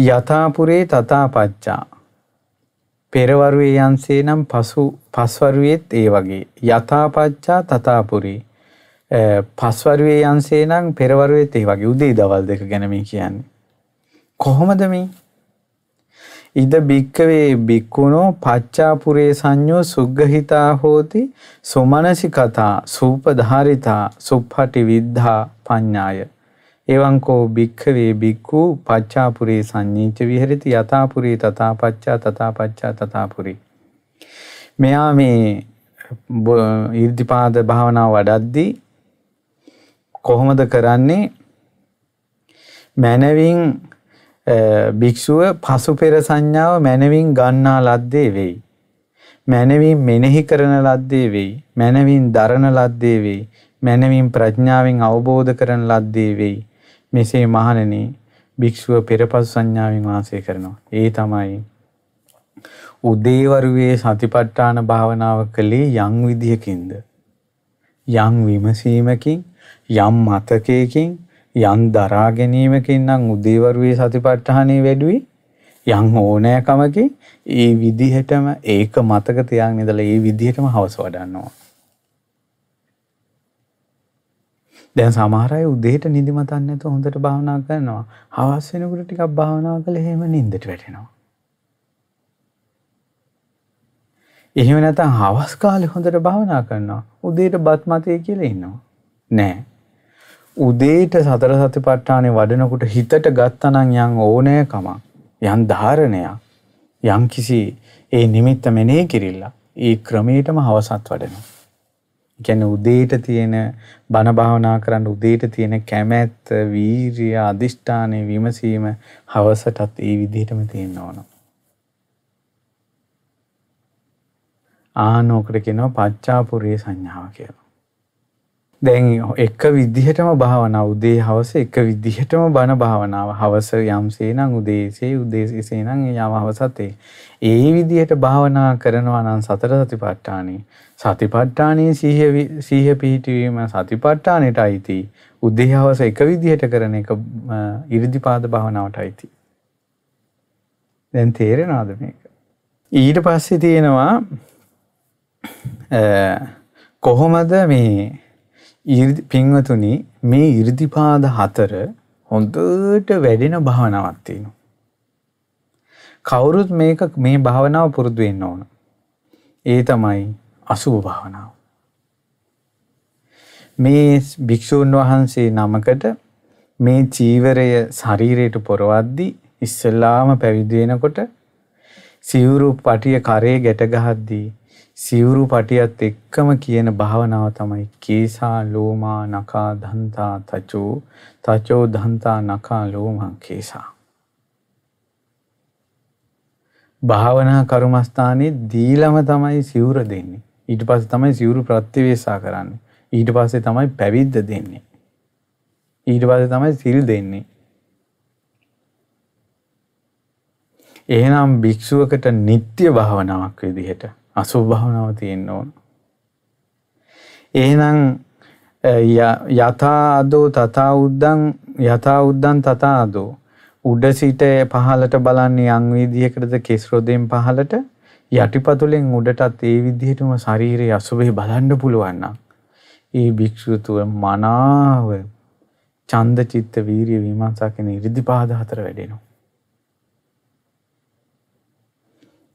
යථාපුරේ තථා පච්චා. පෙරවරුවේ යන්සේ නම් පසු පස්වරුවේත් ඒ වගේ. යථාපච්චා තථාපුරේ. පස්වරුවේ යන්සේ නම් පෙරවරුවේත් ඒ වගේ. උදේ දවල් දෙක ගැන මේ කියන්නේ. කොහොමද මේ? ඉද භික්කවේ බික්කුණෝ පච්චාපුරේ සංඥෝ සුග්ගහිතා හෝති සුමනසිකතා සූපධාරිතා සුප්පටි විද්ධා පඤ්ඤාය එවං කෝ භික්ඛවේ භික්ඛු පච්චාපුරේ සංඤීච විහෙරති යථාපුරේ තථා පච්චා තථා පච්චා තථාපුරේ මෙයා මේ ඊර්ධිපාද භාවනාව වඩද්දී කොහොමද කරන්නේ මනවින් භික්ෂුව පසුපෙර සංඥාව මැනවින් ගන්නා ලද්දේ වෙයි. මැනවින් මෙනෙහි කරන ලද්දේ වෙයි. මැනවින් දරන ලද්දේ වෙයි. මැනවින් ප්‍රඥාවෙන් අවබෝධ කරන ලද්දේ වෙයි. මෙසේ මහණෙනි භික්ෂුව පෙරපසු සංඥාවෙන් වාසය කරනවා. ඒ තමයි උදේවරුවේ සතිපට්ඨාන භාවනාව කළේ යම් විදියකින්ද යම් විමසීමකින් යම් මතකයකින් යම් දරා ගැනීමකින් නම් උදේවරුේ සතිපට්ඨානෙ වැඩි යම් ඕනෑකමකින් ඒ විදිහටම ඒක මතක තියාගෙන ඉඳලා ඒ විදිහටම හවස වඩන්නවා. දැන් සමහර අය උදේට නිදිමතක් නැතුව හොඳට භාවනා කරනවා. හවස වෙනකොට ටිකක් භාවනා කළේ එහෙම නිින්දට වැටෙනවා. එහෙම නැත්නම් හවස් කාලේ හොඳට භාවනා කරනවා. උදේට බත් මතේ කියලා ඉන්නවා. නෑ. උදේට සතර සතිපට්ඨානෙ වඩනකොට හිතට ගත්තනම් යම් ඕනෑකමක් යම් ධාරණයක් යම් කිසි ඒ නිමිත්ත මෙනෙහි කිරිල්ල ඒ ක්‍රමයටම හවසත් වඩනවා. කියන්නේ උදේට තියෙන බණ භාවනා කරන්න උදේට තියෙන කැමැත්ත, වීරිය, අදිෂ්ඨානෙ විමසීම හවසටත් ඒ විදිහටම තියෙන්න ඕන. ආනෝකට කියනවා පච්චාපුරේ සංඥාව කියලා. දැන් එක විදිහටම භාවනාව උදේ හවස එක විදිහටම බණ භාවනාව හවස යම්සේ නම් උදේසේ උදේසේ නම් යම හවසතේ ඒ විදිහට භාවනා කරනවා නම් සතර සතිපට්ඨානේ සතිපට්ඨානේ සීහ සීහ පිහිටවීම සතිපට්ඨානෙට අයිති උදේ හවස එක විදිහට කරන එක 이르දිපාද භාවනාවට අයිති දැන් තේරෙනවද මේක ඊට පස්සේ තියෙනවා කොහොමද මේ පින්වතුනි මේ ඉර්ධිපාද හතර හොඳට වැඩෙන භාවනාවක් තියෙනවා. කවුරුත් මේක මේ භාවනාව පුරුදු වෙන්න ඕන. ඒ තමයි අසුභ භාවනාව. මේ භික්ෂූන් වහන්සේ නමකට මේ චීවරය ශරීරයට පොරවද්දී ඉස්සෙල්ලාම පැවිදි වෙනකොට සිවුරු පටිය කරේ ගැට ගහද්දී සිවුරු පටියත් එක්කම කියන භාවනාව තමයි කේසා ලෝමා නකා දන්තා තචෝ තචෝ දන්තා නකා ලෝමා කේසා භාවනා කර්මස්ථානයේ දීලම තමයි සිවුර දෙන්නේ ඊට පස්සේ තමයි සිවුරු ප්‍රතිවේසා කරන්නේ ඊට පස්සේ තමයි පැවිද්ද දෙන්නේ ඊට පස්සේ තමයි සිල් දෙන්නේ එහෙනම් භික්ෂුවකට නිත්‍ය භාවනාවක් විදිහට අසුභ භාවනාව තියෙන්න ඕන. එහෙනම් යථා අදෝ තථා උද්දං යථා උද්දං තථා අදෝ උඩ සිට පහලට බලන්නේ යම් විදිහකටද කෙස් රොදෙන් පහලට යටිපතුලෙන් උඩටත් ඒ විදිහටම ශරීරයේ අසුභේ බලන්න පුළුවන් නම් ඒ භික්ෂුතුව මනාව ඡන්ද චිත්ත වීරිය විමර්ශකෙන ඉරිදිපාද හතර වැඩෙනවා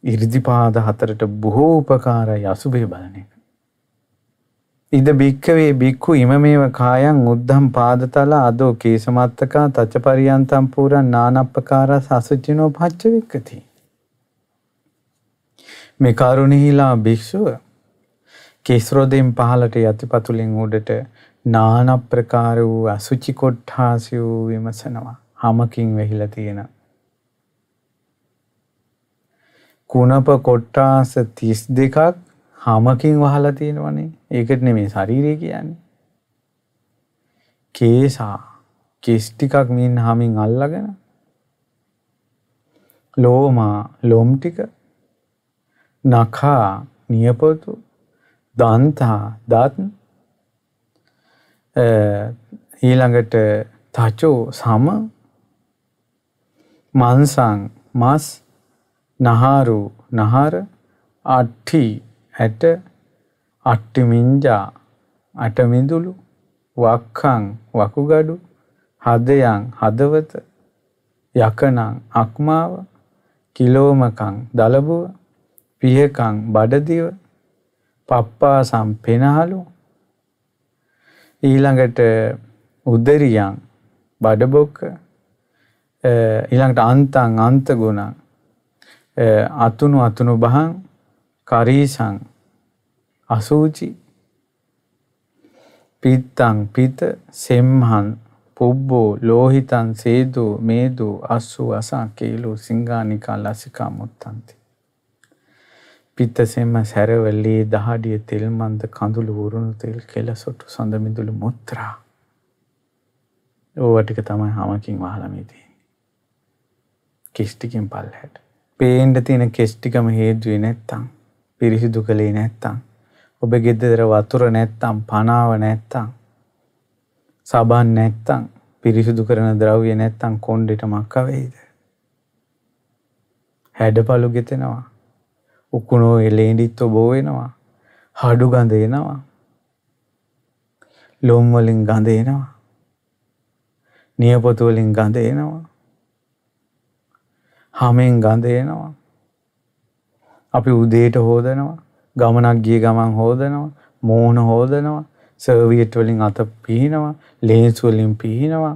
이르දිපාද හතරට බොහෝ උපකාරයි අසුභේ බලන එක. ඉද භික්කවේ භික්ඛු ඉමමේව කායන් උද්ධම් පාදතල අදෝ කේසමත්තකා තච්චපරියන්තම් පුරන් නානප්පකාරස් අසුචිනෝ පච්ච වික්කති. මේ කරුණෙහිලා භික්ෂුව කේස්රෝදයෙන් පහලට යතිපතුලින් උඩට නාන ප්‍රකාර වූ අසුචි කොට්ඨාසය වූ විමසනවා. හමකින් වෙහිලා තියෙනවා. කුණප කොට්ටාස 32ක් හමකින් වහලා තියෙනවනේ. ඒකට නෙමෙයි ශරීරය කියන්නේ. කේසා කෙස් ටිකක් මින් හමින් අල්ලගෙන ලෝමා ලොම් ටික නඛා නියපොතු දන්තා දත් ඊළඟට තචෝ සම මන්සං මස් නහාරු නහර අට්ටි ඇට අට්ටිමින්ජා අටමිඳුළු වක්කං වකුගඩු හදයන් හදවත යකනං අක්මාව කිලෝමකං දලබුව පිහකං බඩදිව පප්පාසම් පෙනහලු ඊළඟට උදරියන් බඩබොක්ක ඊළඟට අන්තන් අන්තගුණන් අතුනු අතුනු බහන් කරීසං අසූචි පිත්තං පිත සෙම්හන් පුබ්බෝ ලෝහිතන් සේදෝ මේදෝ අස්සු අසා කේලෝ සිංගානිකා ලසිකා මුත්තන්ති. පිත්තසෙම සැරවල්ලේ දහඩිය තෙල්මන්ද කඳුළු වරුණු තෙල් කෙලසොටු සඳමිදුළු මුත්‍රා. ඕවටික තමයි හමකින් වහලමීදී. කිෂ්ටිකින් පල් හැට. පේන්ඩ තියෙන කෙස්්ටිකම හේතුවී නැත්තං පිරිසිදු කළේ නැත්තං. ඔබ ගෙදදර වතුර නැත්තම් පනාව නැත්තං. සබන් නැත්තං පිරිසිදු කරන ද්‍රව්ය නැත්තං කොන්්ඩිට මක්කවෙයිද. හැඩ පලු ගෙතෙනවා. උකුණෝ එලේඩිත් ඔබෝවෙනවා. හඩු ගඳයනවා. ලොම්වලින් ගඳයනවා. නියපොතුවලින් ගඳයනවා. හමෙන් ගඳේනවා. අපි උදේට හෝදනවා ගමනක් ගිය ගමන් හෝදනවා මෝන හෝදනවා සර්වියට් වලින් අත පිහිනවා ලේන්ස් වලින් පිහිනවා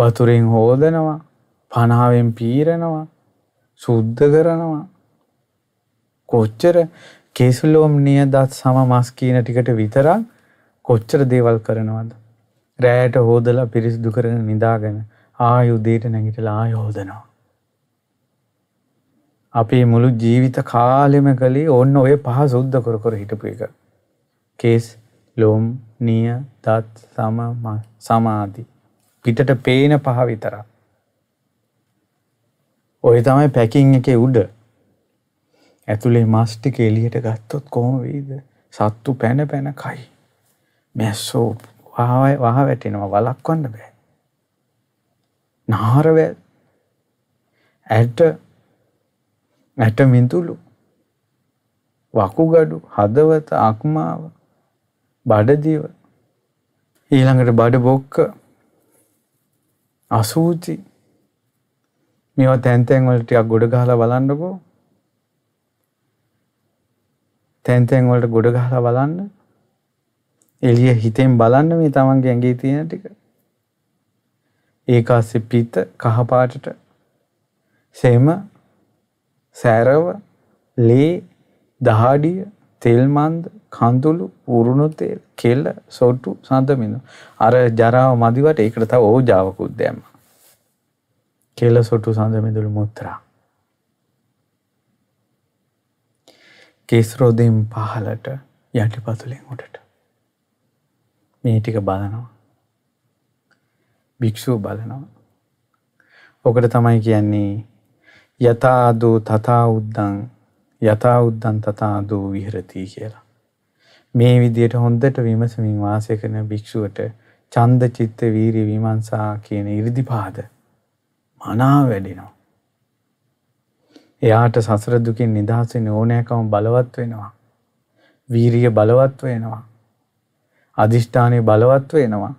වතුරෙන් හෝදනවා පනාවෙන් පීරනවා සුද්ධ කරනවා කොච්චර කේසුලෝම් නියදත් සම මස් කියන ටිකට විතරක් කොච්චර දේවල් කරනවද රෑට හෝදලා පිරිසිදු කරන නිදාගෙන ආයුදයට නැගිටලා ආයෝදනවා. අපේ මුළු ජීවිත කාලෙම කළේ ඔන්න ඔය පහ සුද්ධ කොර කොර හිටපු එක. කේස් ලොම් නිය දත් සම සමාධී. පිටට පේන පහ විතර. ඔය තමයි පැකින් එක උඩ. ඇතුළේ මස්්ටික එලියට ගත්තොත් කොහොම වේද සත්තු පැන පැන කයි. මැස්සෝ වහ වැටෙනවා වලක්වන්න බෑ. නාරවැල් ඇට ඇට මිතුළු වකුගඩු හදවත අක්මාව බඩදිව ඊළඟට බඩ බොක්ක අසූචි මේවා තැන්තැන් වල ටිකක් ගොඩ ගහලා බලන්නකෝ තැන්තැන් වලට ගොඩ ගහලා බලන්න එළිය හිතෙන් බලන්න මේ තමන්ගේ ඇඟේ තියෙන ටික ඒකාසි පිත කහපාටට සෙම සැරව ලේ දහඩිය තෙල්මන්ද කඳුළු පුරුණු තෙල් කෙල්ල සොට්ටු සඳමිඳු. අර ජරාව මදිවට ඒකට තව ඕජාවකුත් දැම්ම. කෙල්ල සොට්ටු සඳමිඳුළු මුත්‍රා. කෙස්රෝදෙන් පහලට යටිපතුලෙන් උඩට. මේ ටික බලනවා. භික්‍ෂූ බලනවා. ඔකට තමයි කියන්නේ යථාදෝ තතා උද්දං යථා උද්දන් තතාදෝ විහරති කියලා. මේ විදියට හොඳට විමසමින් වාසය කරන භික්ෂුවට චන්ද චිත්ත වීරිය විමර්ශා කියන 이르දිපාද මනාව වැඩෙනවා. එයාට සසර දුකින් නිදහස් වෙන්න ඕනෑකම බලවත් වෙනවා. වීරිය බලවත් වෙනවා. අදිෂ්ඨානය බලවත් වෙනවා.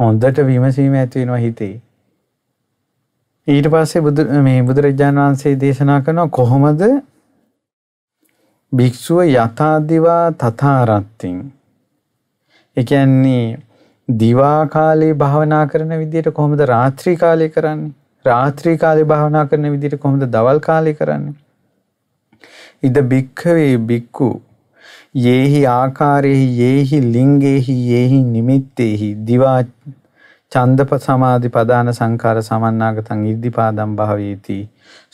හොඳට විමසීම ඇති වෙනවා හිතේ. ඊට පස්සේ බුදු මේ බුදුරජාණන් වහන්සේ දේශනා කරනවා කොහොමද භික්ෂුව යථාදිවා තථාරත්තින්. ඒ කියන්නේ දිවා කාලේ භාවනා කරන විදිහට කොහොමද රාත්‍රී කාලේ කරන්නේ? රාත්‍රී කාලේ භාවනා කරන විදිහට කොහොමද දවල් කාලේ කරන්නේ? ඉද භික්ඛවේ භික්ඛු යේහි ආකාරයෙහි යේහි ලිංගෙහි යේහි නිමිත්තේහි දිවා චන්දප සමාධි පදාන සංකාර සමන්නාගතං ඉද්ධිපාදම් භාවේති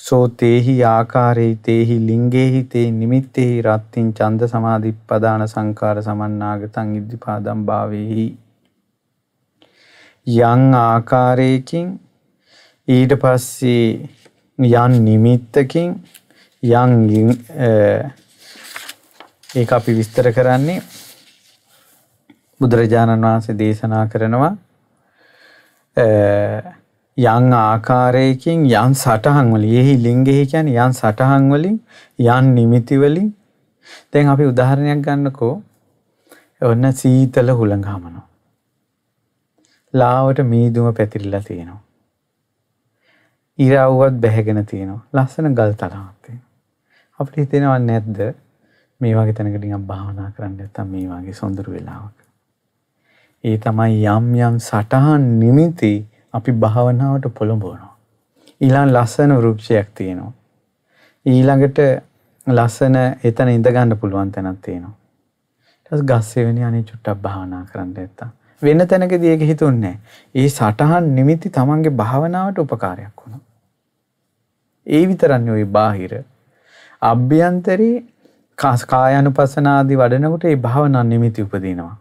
සෝ තේහි ආකාරෙහි තේහි ලිංගෙහි තේ නිමිත්තේහි රත්තින් චන්ද සමාධි පදාන සංකාර සමන්නාගතං ඉද්ධිපාදම් භාවේහි යං ආකාරයකින් ඊට පස්සේ යන් නිමිත්තකින් යන් ඒක අපි විස්තර කරන්නේ බුදුරජාණන් වහන්සේ දේශනා කරනවා යම් ආකාරයකින් යම් සටහන් වලින් එහි ලිංගෙහි කියන්නේ යම් සටහන් වලින් යම් නිමිති වලින් දැන් අපි උදාහරණයක් ගන්නකෝ ඔන්න සීතල හුළඟ හමනවා ලාවට මීදුම පැතිරිලා තියෙනවා ඉරව්වත් බැහැගෙන තියෙනවා ලස්සන ගල් තලාවක් තියෙනවා අපිට හිතෙනව නැද්ද මේ වගේ තැනක ටිකක් භාවනා කරන්න නැත්තම් මේ වගේ සොඳුරු වෙලාවක. ඒ තමයි යම් යම් සටහන් නිමිති අපි භාවනාවට පොළඹවනවා. ඊළඟ ලස්සන වෘක්ෂයක් තියෙනවා. ඊළඟට ලස්සන එතන ඉඳගන්න පුළුවන් තැනක් තියෙනවා. ඊට ගස් සෙවෙනි අනේ චුට්ටක් භාවනා කරන්න නැත්තම් වෙන තැනකදී ඒක හිතුන්නේ ඒ සටහන් නිමිති තමන්ගේ භාවනාවට උපකාරයක් වුණා. ඒ විතරන්නේ ওই බාහිර අභ්‍යන්තරී කායනුපස්සනාදී වඩනකොට ඒ භාවනා නිමිති උපදිනවා.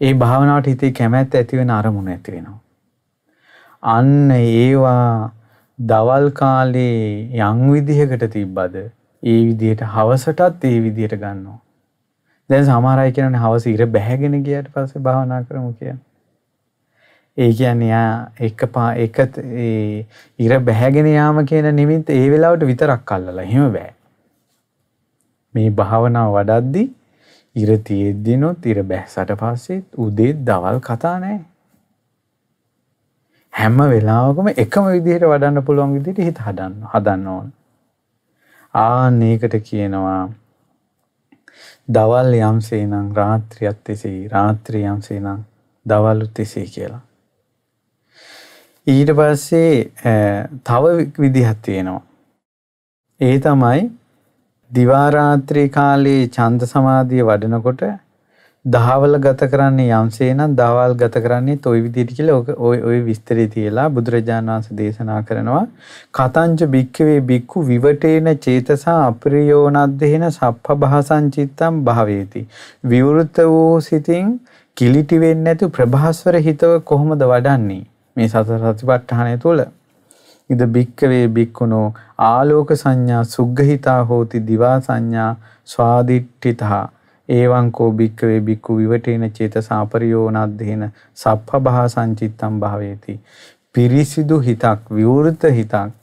ඒ භාවනාවට හිතේ කැමැත්ත ඇති වෙන අරමුණ ඇති වෙනවා. අන්න ඒවා දවල් කාලේ යම් විදිහකට තිබ්බද ඒ විදිහට හවසටත් ඒ විදිහට ගන්නවා. දැන් සමහර අය කියනවානේ හවස ඉර බැහැගෙන ගියාට පස්සේ භාවනා කරමු කියලා. ඒ කියන්නේ එකපා එක ඒ ඉර බැහැගෙන යාම කියන නිමිත් ඒ වෙලාවට විතරක් අල්ලලා. එහෙම බෑ. මේ භාවනාව වඩද්දි ඉර තියෙද්දිනොත් ඉර බැස්සට පස්සෙත් උදේ දවල් කතා නෑ. හැම වෙලාවකම එකම විදිහට වඩන්න පුළුවන් විදිහට හිත හදන්න හදන්න ඕන. ආන්න ඒකට කියනවා දවල් යම්සේ නම් රාත්‍රියත් එසේ රාත්‍රිය යම්සේ නම් දවල්ුත් එසේ කියලා. ඊට පස්සේ තව විදිහක් තියෙනවා. ඒ තමයි දිවා රාත්‍රී කාලේ ඡන්ද සමාධිය වඩනකොට දහවල් ගත කරන්නේ යම්සේ නම් දහවල් ගත කරන්නේ toy විදිහට කියලා ඔය ඔය විස්තරය තියලා බුදුරජාණන් වහන්සේ දේශනා කරනවා කතංච භික්ඛවේ භික්ඛු විවටේන චේතසා අප්‍රියෝනද්දේන සප්පභාසං චිත්තම් භාවේති විවෘත වූ සිතින් කිලිටි වෙන්නේ නැති ප්‍රභාස්වර හිතව කොහොමද වඩන්නේ මේ සතර සතිපට්ඨානය තුළ ඉද බික්කවේ බික්කුණෝ ආලෝක සංඥා සුග්ගහිතා හෝති දිවා සංඥා ස්වාදිට්ඨිතා ඒවං කෝ බික්කවේ බික්කු විවටේන චේතසාපරියෝනද්දේන සප්පභා සංචිත්තම් භාවේති පිරිසිදු හිතක් විවෘත හිතක්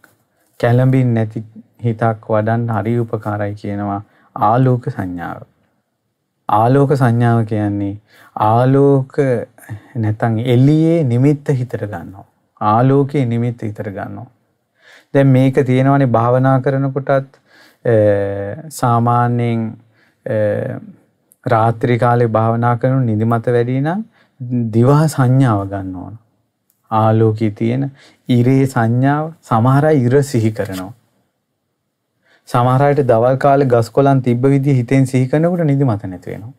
කැළඹින් නැති හිතක් වඩන් හරි උපකාරයි කියනවා ආලෝක සංඥාව ආලෝක සංඥාව කියන්නේ ආලෝක නැතන් එලියේ නිමිත්ත හිතර ගන්නවා ආලෝකයේ නිමිත්ත හිතර ගන්නවා දැන් මේක තියෙනවානේ භාවනා කරනකොටත් සාමාන්‍යයෙන් රාත්‍රී කාලේ භාවනා කරන නිදිමත වැඩි නම් දිවා සංඥාව ගන්න ඕන. ආලෝකයේ තියෙන ඉරේ සංඥාව සමහර අය ඉර සිහි කරනවා. සමහර අයට දවල් කාලේ ගස් කොළන් තිබ්බ විදිහ හිතෙන් සිහි කරනකොට නිදිමත නැති වෙනවා.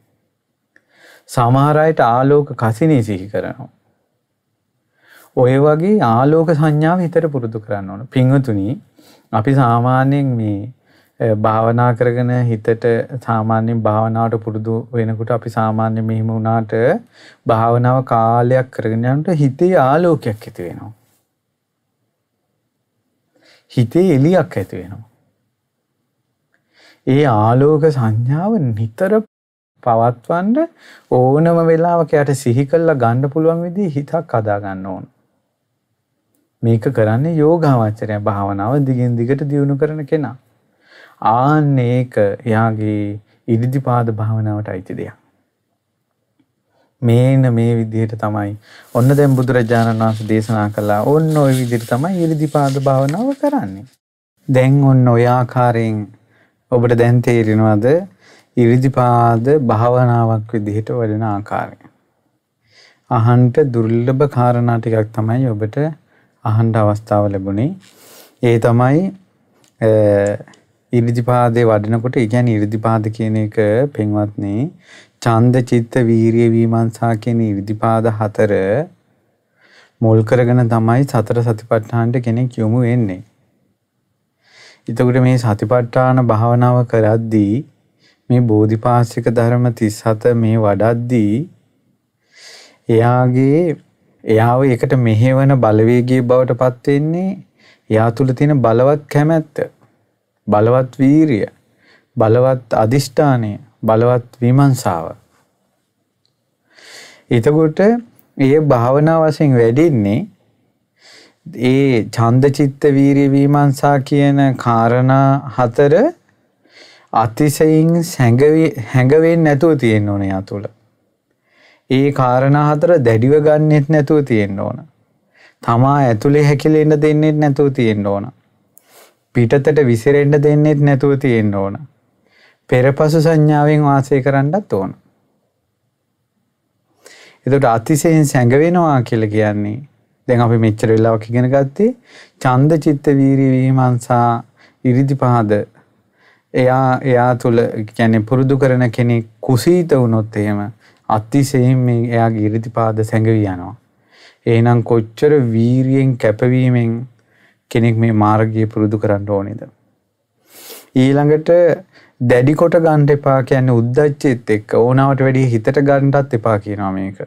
සමහර අයට ආලෝක කසිනේ සිහි කරනවා. ඔය වගේ ආලෝක සංඥාව හිතට පුරුදු කරන්න ඕන. පින්වතුනි අපි සාමාන්‍යයෙන් මේ භාවනා කරගෙන හිතට සාමාන්‍යයෙන් භාවනාවට පුරුදු වෙනකොට අපි සාමාන්‍ය මෙහිම වුණාට භාවනාව කාලයක් කරගෙන යනකොට හිතේ ආලෝකයක් ඇති වෙනවා. හිතේ එළියක් ඇති වෙනවා. ඒ ආලෝක සංඥාව නිතර පවත්වන්න ඕනම වෙලාවක යට සිහි කළා ගන්න පුළුවන් විදිහ හිතක් හදා ගන්න ඕන. මේක කරන්නේ යෝගාවචරය භාවනාව දිගින් දිගට දියුණු කරන කෙනා. ආන්න ඒක එයාගේ ඉරිදිපාද භාවනාවට අයිති දෙයක්. මේන මේ විදිහට තමයි ඔන්න දැන් බුදුරජාණන් වහන්සේ දේශනා කළා. ඔන්න ওই විදිහට තමයි ඉරිදිපාද භාවනාව කරන්නේ. දැන් ඔන්න ඔය ආකාරයෙන් ඔබට දැන් තේරෙනවද ඉරිදිපාද භාවනාවක් විදිහට වඩන ආකාරය. අහන්ට දුර්ලභ කාරණා ටිකක් තමයි ඔබට අහන්න අවස්ථාව ලැබුණේ. ඒ තමයි ඉරිදිපාදේ වඩනකොට ඒ කියන්නේ ඉරිදිපාද කියන එක පෙන්වත්නි ඡන්ද චිත්ත වීරිය විමර්ශා කියන ඉරිදිපාද හතර මුල් කරගෙන තමයි සතර සතිපට්ඨානට කෙනෙක් යොමු වෙන්නේ. එතකොට මේ සතිපට්ඨාන භාවනාව කරද්දී මේ බෝධිපාශික ධර්ම 37 මේ වඩද්දී එයාගේ එයාව එකට මෙහෙවන බලවේගී බවට පත් වෙන්නේ එයා තුල තියෙන බලවත් කැමැත්ත බලවත් වීරිය බලවත් අදිෂ්ඨානය බලවත් විමර්ශාව එතකොට ඒ භාවනා වශයෙන් වැඩින්නේ ඒ ඡන්ද චිත්ත වීරිය විමර්ශා කියන காரணා හතර අතිශයින් හැඟ වෙන්නේ නැතුව තියෙන්න ඕනේ යා තුල. ඒ කාරණා හතර දැඩිව ගන්නෙත් නැතුව තියෙන්න ඕන. තමා ඇතුලේ හැකිලෙන්න දෙන්නෙත් නැතුව තියෙන්න ඕන. පිටතට විසිරෙන්න දෙන්නෙත් නැතුව තියෙන්න ඕන. පෙරපසු සංඥාවෙන් වාසය කරන්නත් ඕන. එතකොට අතිශයින් සැඟවෙනවා කියලා කියන්නේ දැන් අපි මෙච්චර වෙලාවක් ඉගෙන ගත්තේ ඡන්ද චිත්ත වීරි විමංසා ඉරිදිපාද එයා එයා තුල කියන්නේ පුරුදු කරන කෙනෙක් කුසීත වුණොත් එහෙම අතිශයින් මේ එයාගේ ඉරිදිපාද සැඟවී යනවා. එහෙනම් කොච්චර වීරියෙන් කැපවීමෙන් කෙනෙක් මේ මාර්ගය පුරුදු කරන්න ඕනේද? ඊළඟට දැඩි කොට ගන්න එපා කියන්නේ උද්දච්චෙත් එක්ක ඕනාවට වැඩිය හිතට ගන්නටත් එපා කියනවා මේක.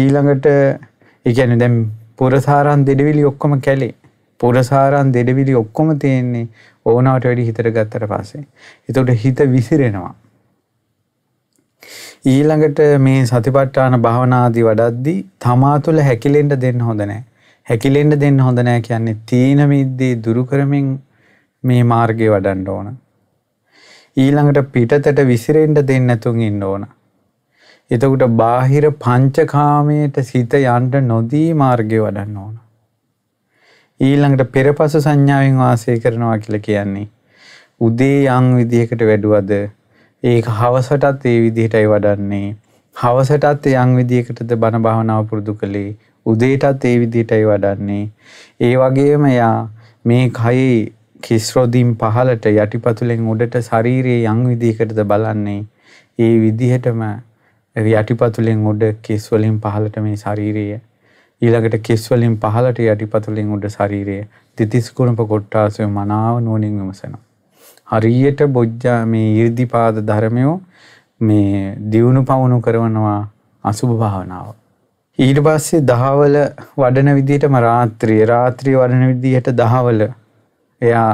ඊළඟට ඒ කියන්නේ දැන් පුරසාරන් දෙඩවිලි ඔක්කොම කැලේ. පුරසාරන් දෙඩවිලි ඔක්කොම තියෙන්නේ ඕනාවට වැඩි හිතට ගත්තට පස්සේ. ඒතකොට හිත විසිරෙනවා. ඊළඟට මේ සතිපට්ඨාන භාවනාදී වඩද්දී තමා තුළ හැකිලෙන්න දෙන්න හොඳ නැහැ. හැකිලෙන්න දෙන්න හොඳ නැහැ කියන්නේ තීන මිද්දී දුරු කරමින් මේ මාර්ගය වඩන්න ඕන. ඊළඟට පිටතට විසිරෙන්න දෙන්න නැතුන් ඉන්න ඕන. එතකොට බාහිර පංචකාමයට සිත යන්න නොදී මාර්ගය වඩන්න ඕන. ඊළඟට පෙරපසු සංඥාවෙන් වාසය කරනවා කියලා කියන්නේ උදේ යම් විදිහකට වැඩුවද ඒක හවසටත් ඒ විදිහටයි වඩන්නේ. හවසටත් යම් විදිහකටද බණ භාවනාව පුරුදු කළේ. උදේටත් ඒ විදිහටයි වඩන්නේ. ඒ වගේම යා මේ කයේ කිස්රොදින් පහලට යටිපතුලෙන් උඩට ශරීරයේ යම් විදිහකටද බලන්නේ. ඒ විදිහටම යටිපතුලෙන් උඩ කිස් වලින් පහලට මේ ශරීරය ඊළඟට කිස් වලින් පහලට යටිපතුලෙන් උඩ ශරීරය තිතිස් කුණප කොට්ටාසය මනාව නුවණින් විමසනවා. හරියට බොජ්ජා මේ 이르දිපාද ධර්මයෝ මේ දියුණු පවුණු කරනවා අසුභ භාවනාව. ඊට පස්සේ දහවල වඩන විදිහටම රාත්‍රිය රාත්‍රිය වඩන විදිහට දහවල එයා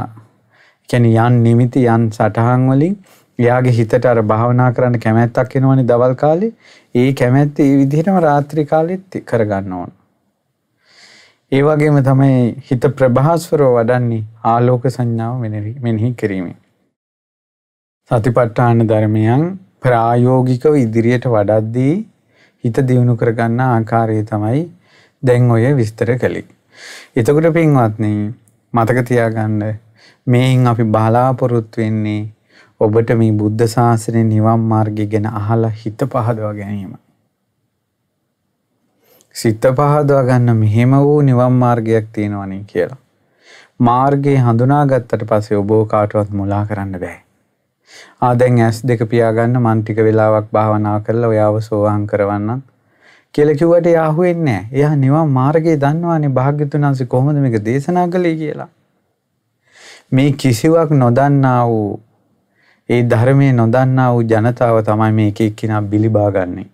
කියන්නේ යන් නිමිති යන් සටහන් වලින් එයාගේ හිතට අර භාවනා කරන්න කැමැත්තක් එනවනේ දවල් කාලේ. ඒ කැමැත්ත ඒ විදිහටම රාත්‍රී කාලෙත් කරගන්න ඕන. ඒ වගේම තමයි හිත ප්‍රභාස්වරව වඩන්නේ ආලෝක සංඥාව මෙනෙහි කිරීමෙන්. සතිපට්ඨාන ධර්මයන් ප්‍රායෝගිකව ඉදිරියට වඩද්දී හිත දියුණු කරගන්න ආකාරය තමයි දැන් ඔය විස්තර කළේ. එතකොට පින්වත්නි මතක තියාගන්න මේන් අපි බලාපොරොත්තු වෙන්නේ ඔබට මේ බුද්ධ ශාසනය නිවන් මාර්ගය ගැන අහලා හිත පහදවා ගැනීම. සිත පහදවා ගන්න මෙහෙම වූ නිවන් මාර්ගයක් තියෙනවා නේ කියලා. මාර්ගය හඳුනාගත්තට පස්සේ ඔබව කාටවත් මුලා කරන්න බෑ. ආ දැන් ඇස් දෙක පියාගන්න මන් ටික වෙලාවක් භාවනා කරලා ඔයාව සෝවාන් කරවන්නම් කියලා කිව්වට එයා අහුවෙන්නේ නැහැ. එයා නිවන් මාර්ගය දන්නවානේ භාග්‍යතුන් වහන්සේ කොහොමද මේක දේශනා කළේ කියලා. මේ කිසිවක් නොදන්නා වූ ඒ ධර්මය නොදන්නා වූ ජනතාව තමයි මේක එක්කිනා බිලිබාගන්නේ.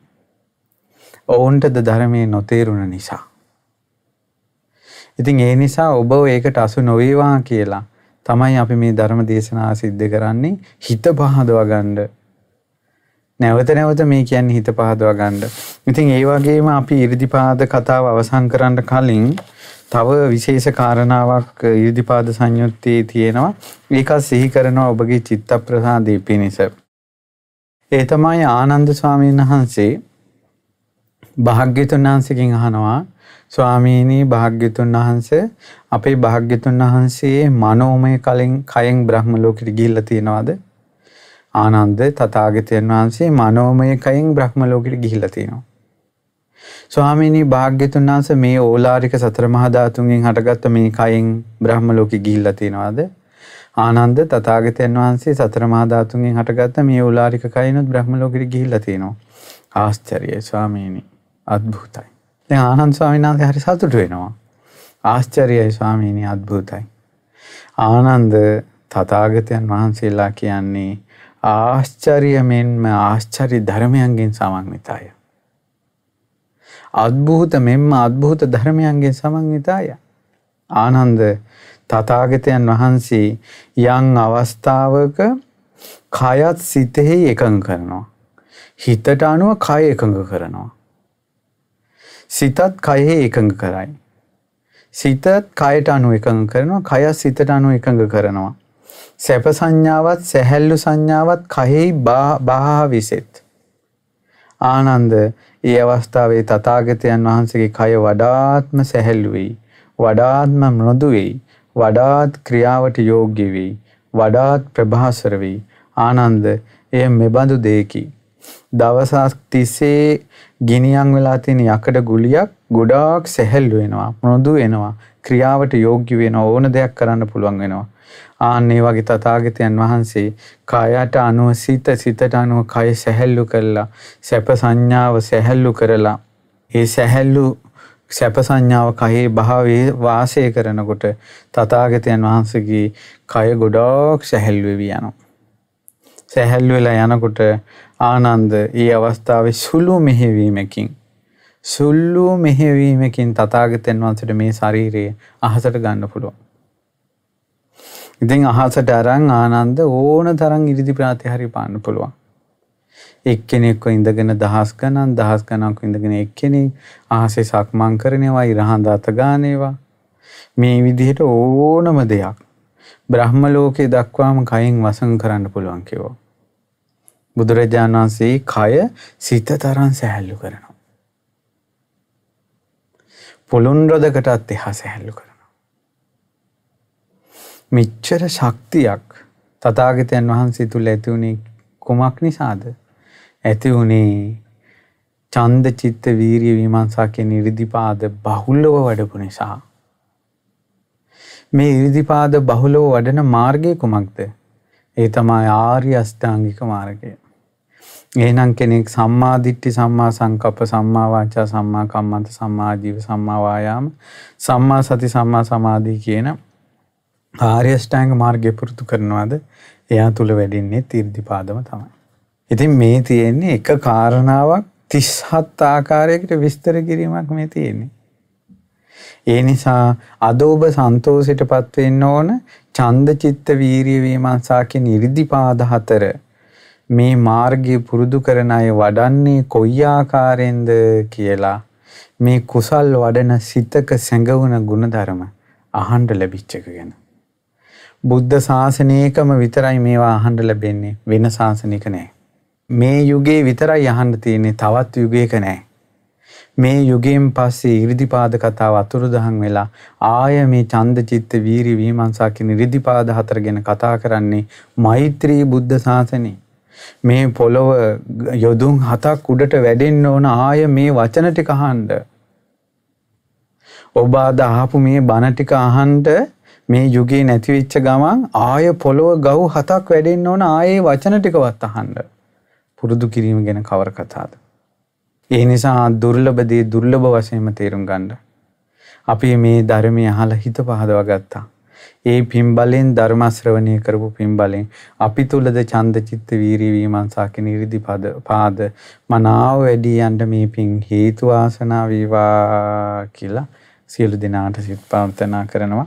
ඔවුන්ටද ධර්මය නොතේරුණ නිසා. ඉතින් ඒ නිසා ඔබව ඒකට අසු නොවේවා කියලා තමයි අපි මේ ධර්ම දේශනා සිද්ධ කරන්නේ හිත පහදව ගන්න. නැවත නැවත මේ කියන්නේ හිත පහදව ගන්න. ඉතින් ඒ වගේම අපි 이르දිපාද කතාව අවසන් කරන්න කලින් තව විශේෂ කාරණාවක් ඉර්ධිපාද සංයුත්තයේ තියෙනවා ඒක සිහි කරනවා ඔබගේ චිත්ත ප්‍රසාදය පිණිස. ඒ තමයි ආනන්ද ස්වාමීන් වහන්සේ භාග්‍යතුන් වහන්සේකින් අහනවා ස්වාමීනි භාග්‍යතුන් වහන්සේ අපේ භාග්‍යතුන් වහන්සේ මනෝමය කලින් කයෙන් බ්‍රහ්ම ලෝකෙට ගිහිල්ලා තියෙනවද ආනන්ද තථාගතයන් වහන්සේ මනෝමය කයෙන් බ්‍රහ්ම ලෝකෙට ගිහිල්ලා තියෙනවා ස්වාමීනි භාග්‍යතුන් වහන්සේ මේ ඕලාරික සතර මහා ධාතුන්ගෙන් හටගත්ත මේ කයෙන් බ්‍රහ්ම ලෝකෙ ගිහිල්ලා තියෙනවද ආනන්ද තථාගතයන් වහන්සේ සතර මහා ධාතුන්ගෙන් හටගත්ත මේ ඕලාරික කයනොත් බ්‍රහ්ම ලෝකෙට ගිහිල්ලා තියෙනවා ආශ්චර්යයි ස්වාමීනි අත්භූතයි. දැන් ආනන්ද ස්වාමීන් වහන්සේ හරි සතුටු වෙනවා. ආශ්චර්යයි ස්වාමීනි අත්භූතයි. ආනන්ද තථාගතයන් වහන්සේලා කියන්නේ ආශ්චර්යයෙන්ම ආශ්චර්ය ධර්මයන්ගෙන් සමන්විතය. අද්භූත මෙන්ම අද්භූත ධර්මයන්ගෙන් සමන්විතය. ආනන්ද තථාගතයන් වහන්සේ යම් අවස්ථාවක කයත් සිතෙහි එකඟ කරනවා. හිතට අනුව කය එකඟ කරනවා. සිතත් කයෙහි එකඟ කරයි. සිතත් කයට අනු එකඟ කරනවා කය සිතට අනු එකඟ කරනවා. සැප සංඥාවත් සැහැල්ලු සංඥාවත් කයෙහි බාහා විසෙත්. ආනන්ද ඒ අවස්ථාවේ තථාගතයන් වහන්සේගේ කය වඩාත්ම සැහැල්ලු වෙයි. වඩාත්ම මෘදු වෙයි. වඩාත් ක්‍රියාවට යෝග්‍ය වෙයි. වඩාත් ප්‍රභාසර වෙයි. ආනන්ද එය මෙබඳු දෙයකි. දවසක් තිස්සේ ගිනියම් වෙලා තියෙන යකඩ ගුලියක් ගොඩාක් සැහැල්ලු වෙනවා මෘදු වෙනවා ක්‍රියාවට යෝග්‍ය වෙනවා ඕන දෙයක් කරන්න පුළුවන් වෙනවා ආන් මේ වගේ තථාගතයන් වහන්සේ කායට අනුව සිත සිතට අනුව කය සැහැල්ලු කරලා සැප සංඥාව සැහැල්ලු කරලා ඒ සැහැල්ලු සැප සංඥාව කයේ භාවයේ වාසය කරනකොට තථාගතයන් වහන්සේගේ කය ගොඩක් සැහැල්ලු වෙවි යනවා. සැහැල්ලු වෙලා යනකොට ආනන්ද ඒ අවස්ථාවේ සුළු මෙහෙවීමකින් සුළු මෙහෙවීමකින් තථාගතයන් වහන්සේට මේ ශරීරය අහසට ගන්න පුළුවන්. ඉතින් අහසට අරන් ආනන්ද ඕන තරම් ඉරිදි ප්‍රාතිහාරි පාන්න පුළුවන්. එක්කෙනෙක්ව ඉඳගෙන දහස් ගණන් දහස් ගණන්ක ඉඳගෙන එක්කෙනෙක් අහසේ සක්මන් කරනවා ඉරහඳ අත ගානේවා මේ විදිහට ඕනම දෙයක් බ්‍රහ්ම ලෝකේ දක්වාම කයෙන් වසන් කරන්න පුළුවන් කිව්වා. බුදුරජාණන් වහන්සේ කය සිත තරම් සැහැල්ලු කරනවා. පොළොන් රොදකටත් එහා සැහැල්ලු කරනවා. මෙච්චර ශක්තියක් තථාගතයන් වහන්සේ තුල ඇති වුණේ කුමක් නිසාද? ඇති වුණේ ඡන්ද චිත්ත වීරිය විමර්ශා කියන ඉරිදිපාද බහුලව වඩපු නිසා. මේ ඉරිදිපාද බහුලව වඩන මාර්ගය කුමක්ද? ඒ තමයි ආර්ය අෂ්ටාංගික මාර්ගය. එහෙනම් කෙනෙක් සම්මා දිට්ඨි සම්මා සංකප්ප සම්මා වාචා සම්මා කම්මන්ත සම්මා ජීව සම්මා වායාම සම්මා සති සම්මා සමාධි කියන ආර්ය ශ්‍රැංග මාර්ගය පුරුදු කරනවාද එයා තුල වැඩින්නේ තීර්ධිපාදම තමයි. ඉතින් මේ තියෙන්නේ එක කාරණාවක් 37 ආකාරයකට විස්තර කිරීමක් මේ තියෙන්නේ. ඒ නිසා අද ඔබ සන්තෝෂයටපත් වෙන්න ඕන ඡන්ද චිත්ත වීරිය වීමංසා කියන 이르දිපාද හතර මේ මාර්ගය පුරුදු කරන අය වඩන්නේ කොයි ආකාරයෙන්ද කියලා මේ කුසල් වඩන සිතක සැඟවුණ ಗುಣධර්ම අහන්න ලැබිච්ච එක ගැන. බුද්ධ ශාසනයකම විතරයි මේවා අහන්න ලැබෙන්නේ වෙන ශාසනික නෑ. මේ යුගයේ විතරයි අහන්න තියෙන්නේ තවත් යුගයක නෑ. මේ යුගයෙන් පස්සේ ඉරිදිපාද කතාව අතුරුදහන් වෙලා ආය මේ ඡන්දචිත්ත වීරි විමංශා කියන ඉරිදිපාද හතර ගැන කතා කරන්නේ මෛත්‍රී බුද්ධ ශාසනේ. මේ පොළොව යොදුන් හතක් උඩට වැඩෙන්න ඕන ආය මේ වචන ටික අහන්න. ඔබ අද අහපු මේ බණ ටික අහන්න මේ යුගයේ නැති වෙච්ච ගමන් ආය පොළොව ගව් හතක් වැඩෙන්න ඕන ආයේ වචන ටිකවත් අහන්න. පුරුදු කිරීම ගැන කවර කතාද? ඒ නිසා දුර්ලභ දේ දුර්ලභ වශයෙන්ම තේරුම් ගන්න. අපි මේ ධර්මය අහලා හිත පහදවා ගත්තා. ඒ පින්බලෙන් ධර්මශ්‍රවණය කරපු පින්බලෙන් අපි තුළද ඡන්ද චිත්ත වීරී වීමංසා කිනිරිදි පද පාද මනාව වැඩි යන්න මේ පින් හේතු ආසනා වේවා කියලා සියලු දෙනාට සිත ප්‍රාර්ථනා කරනවා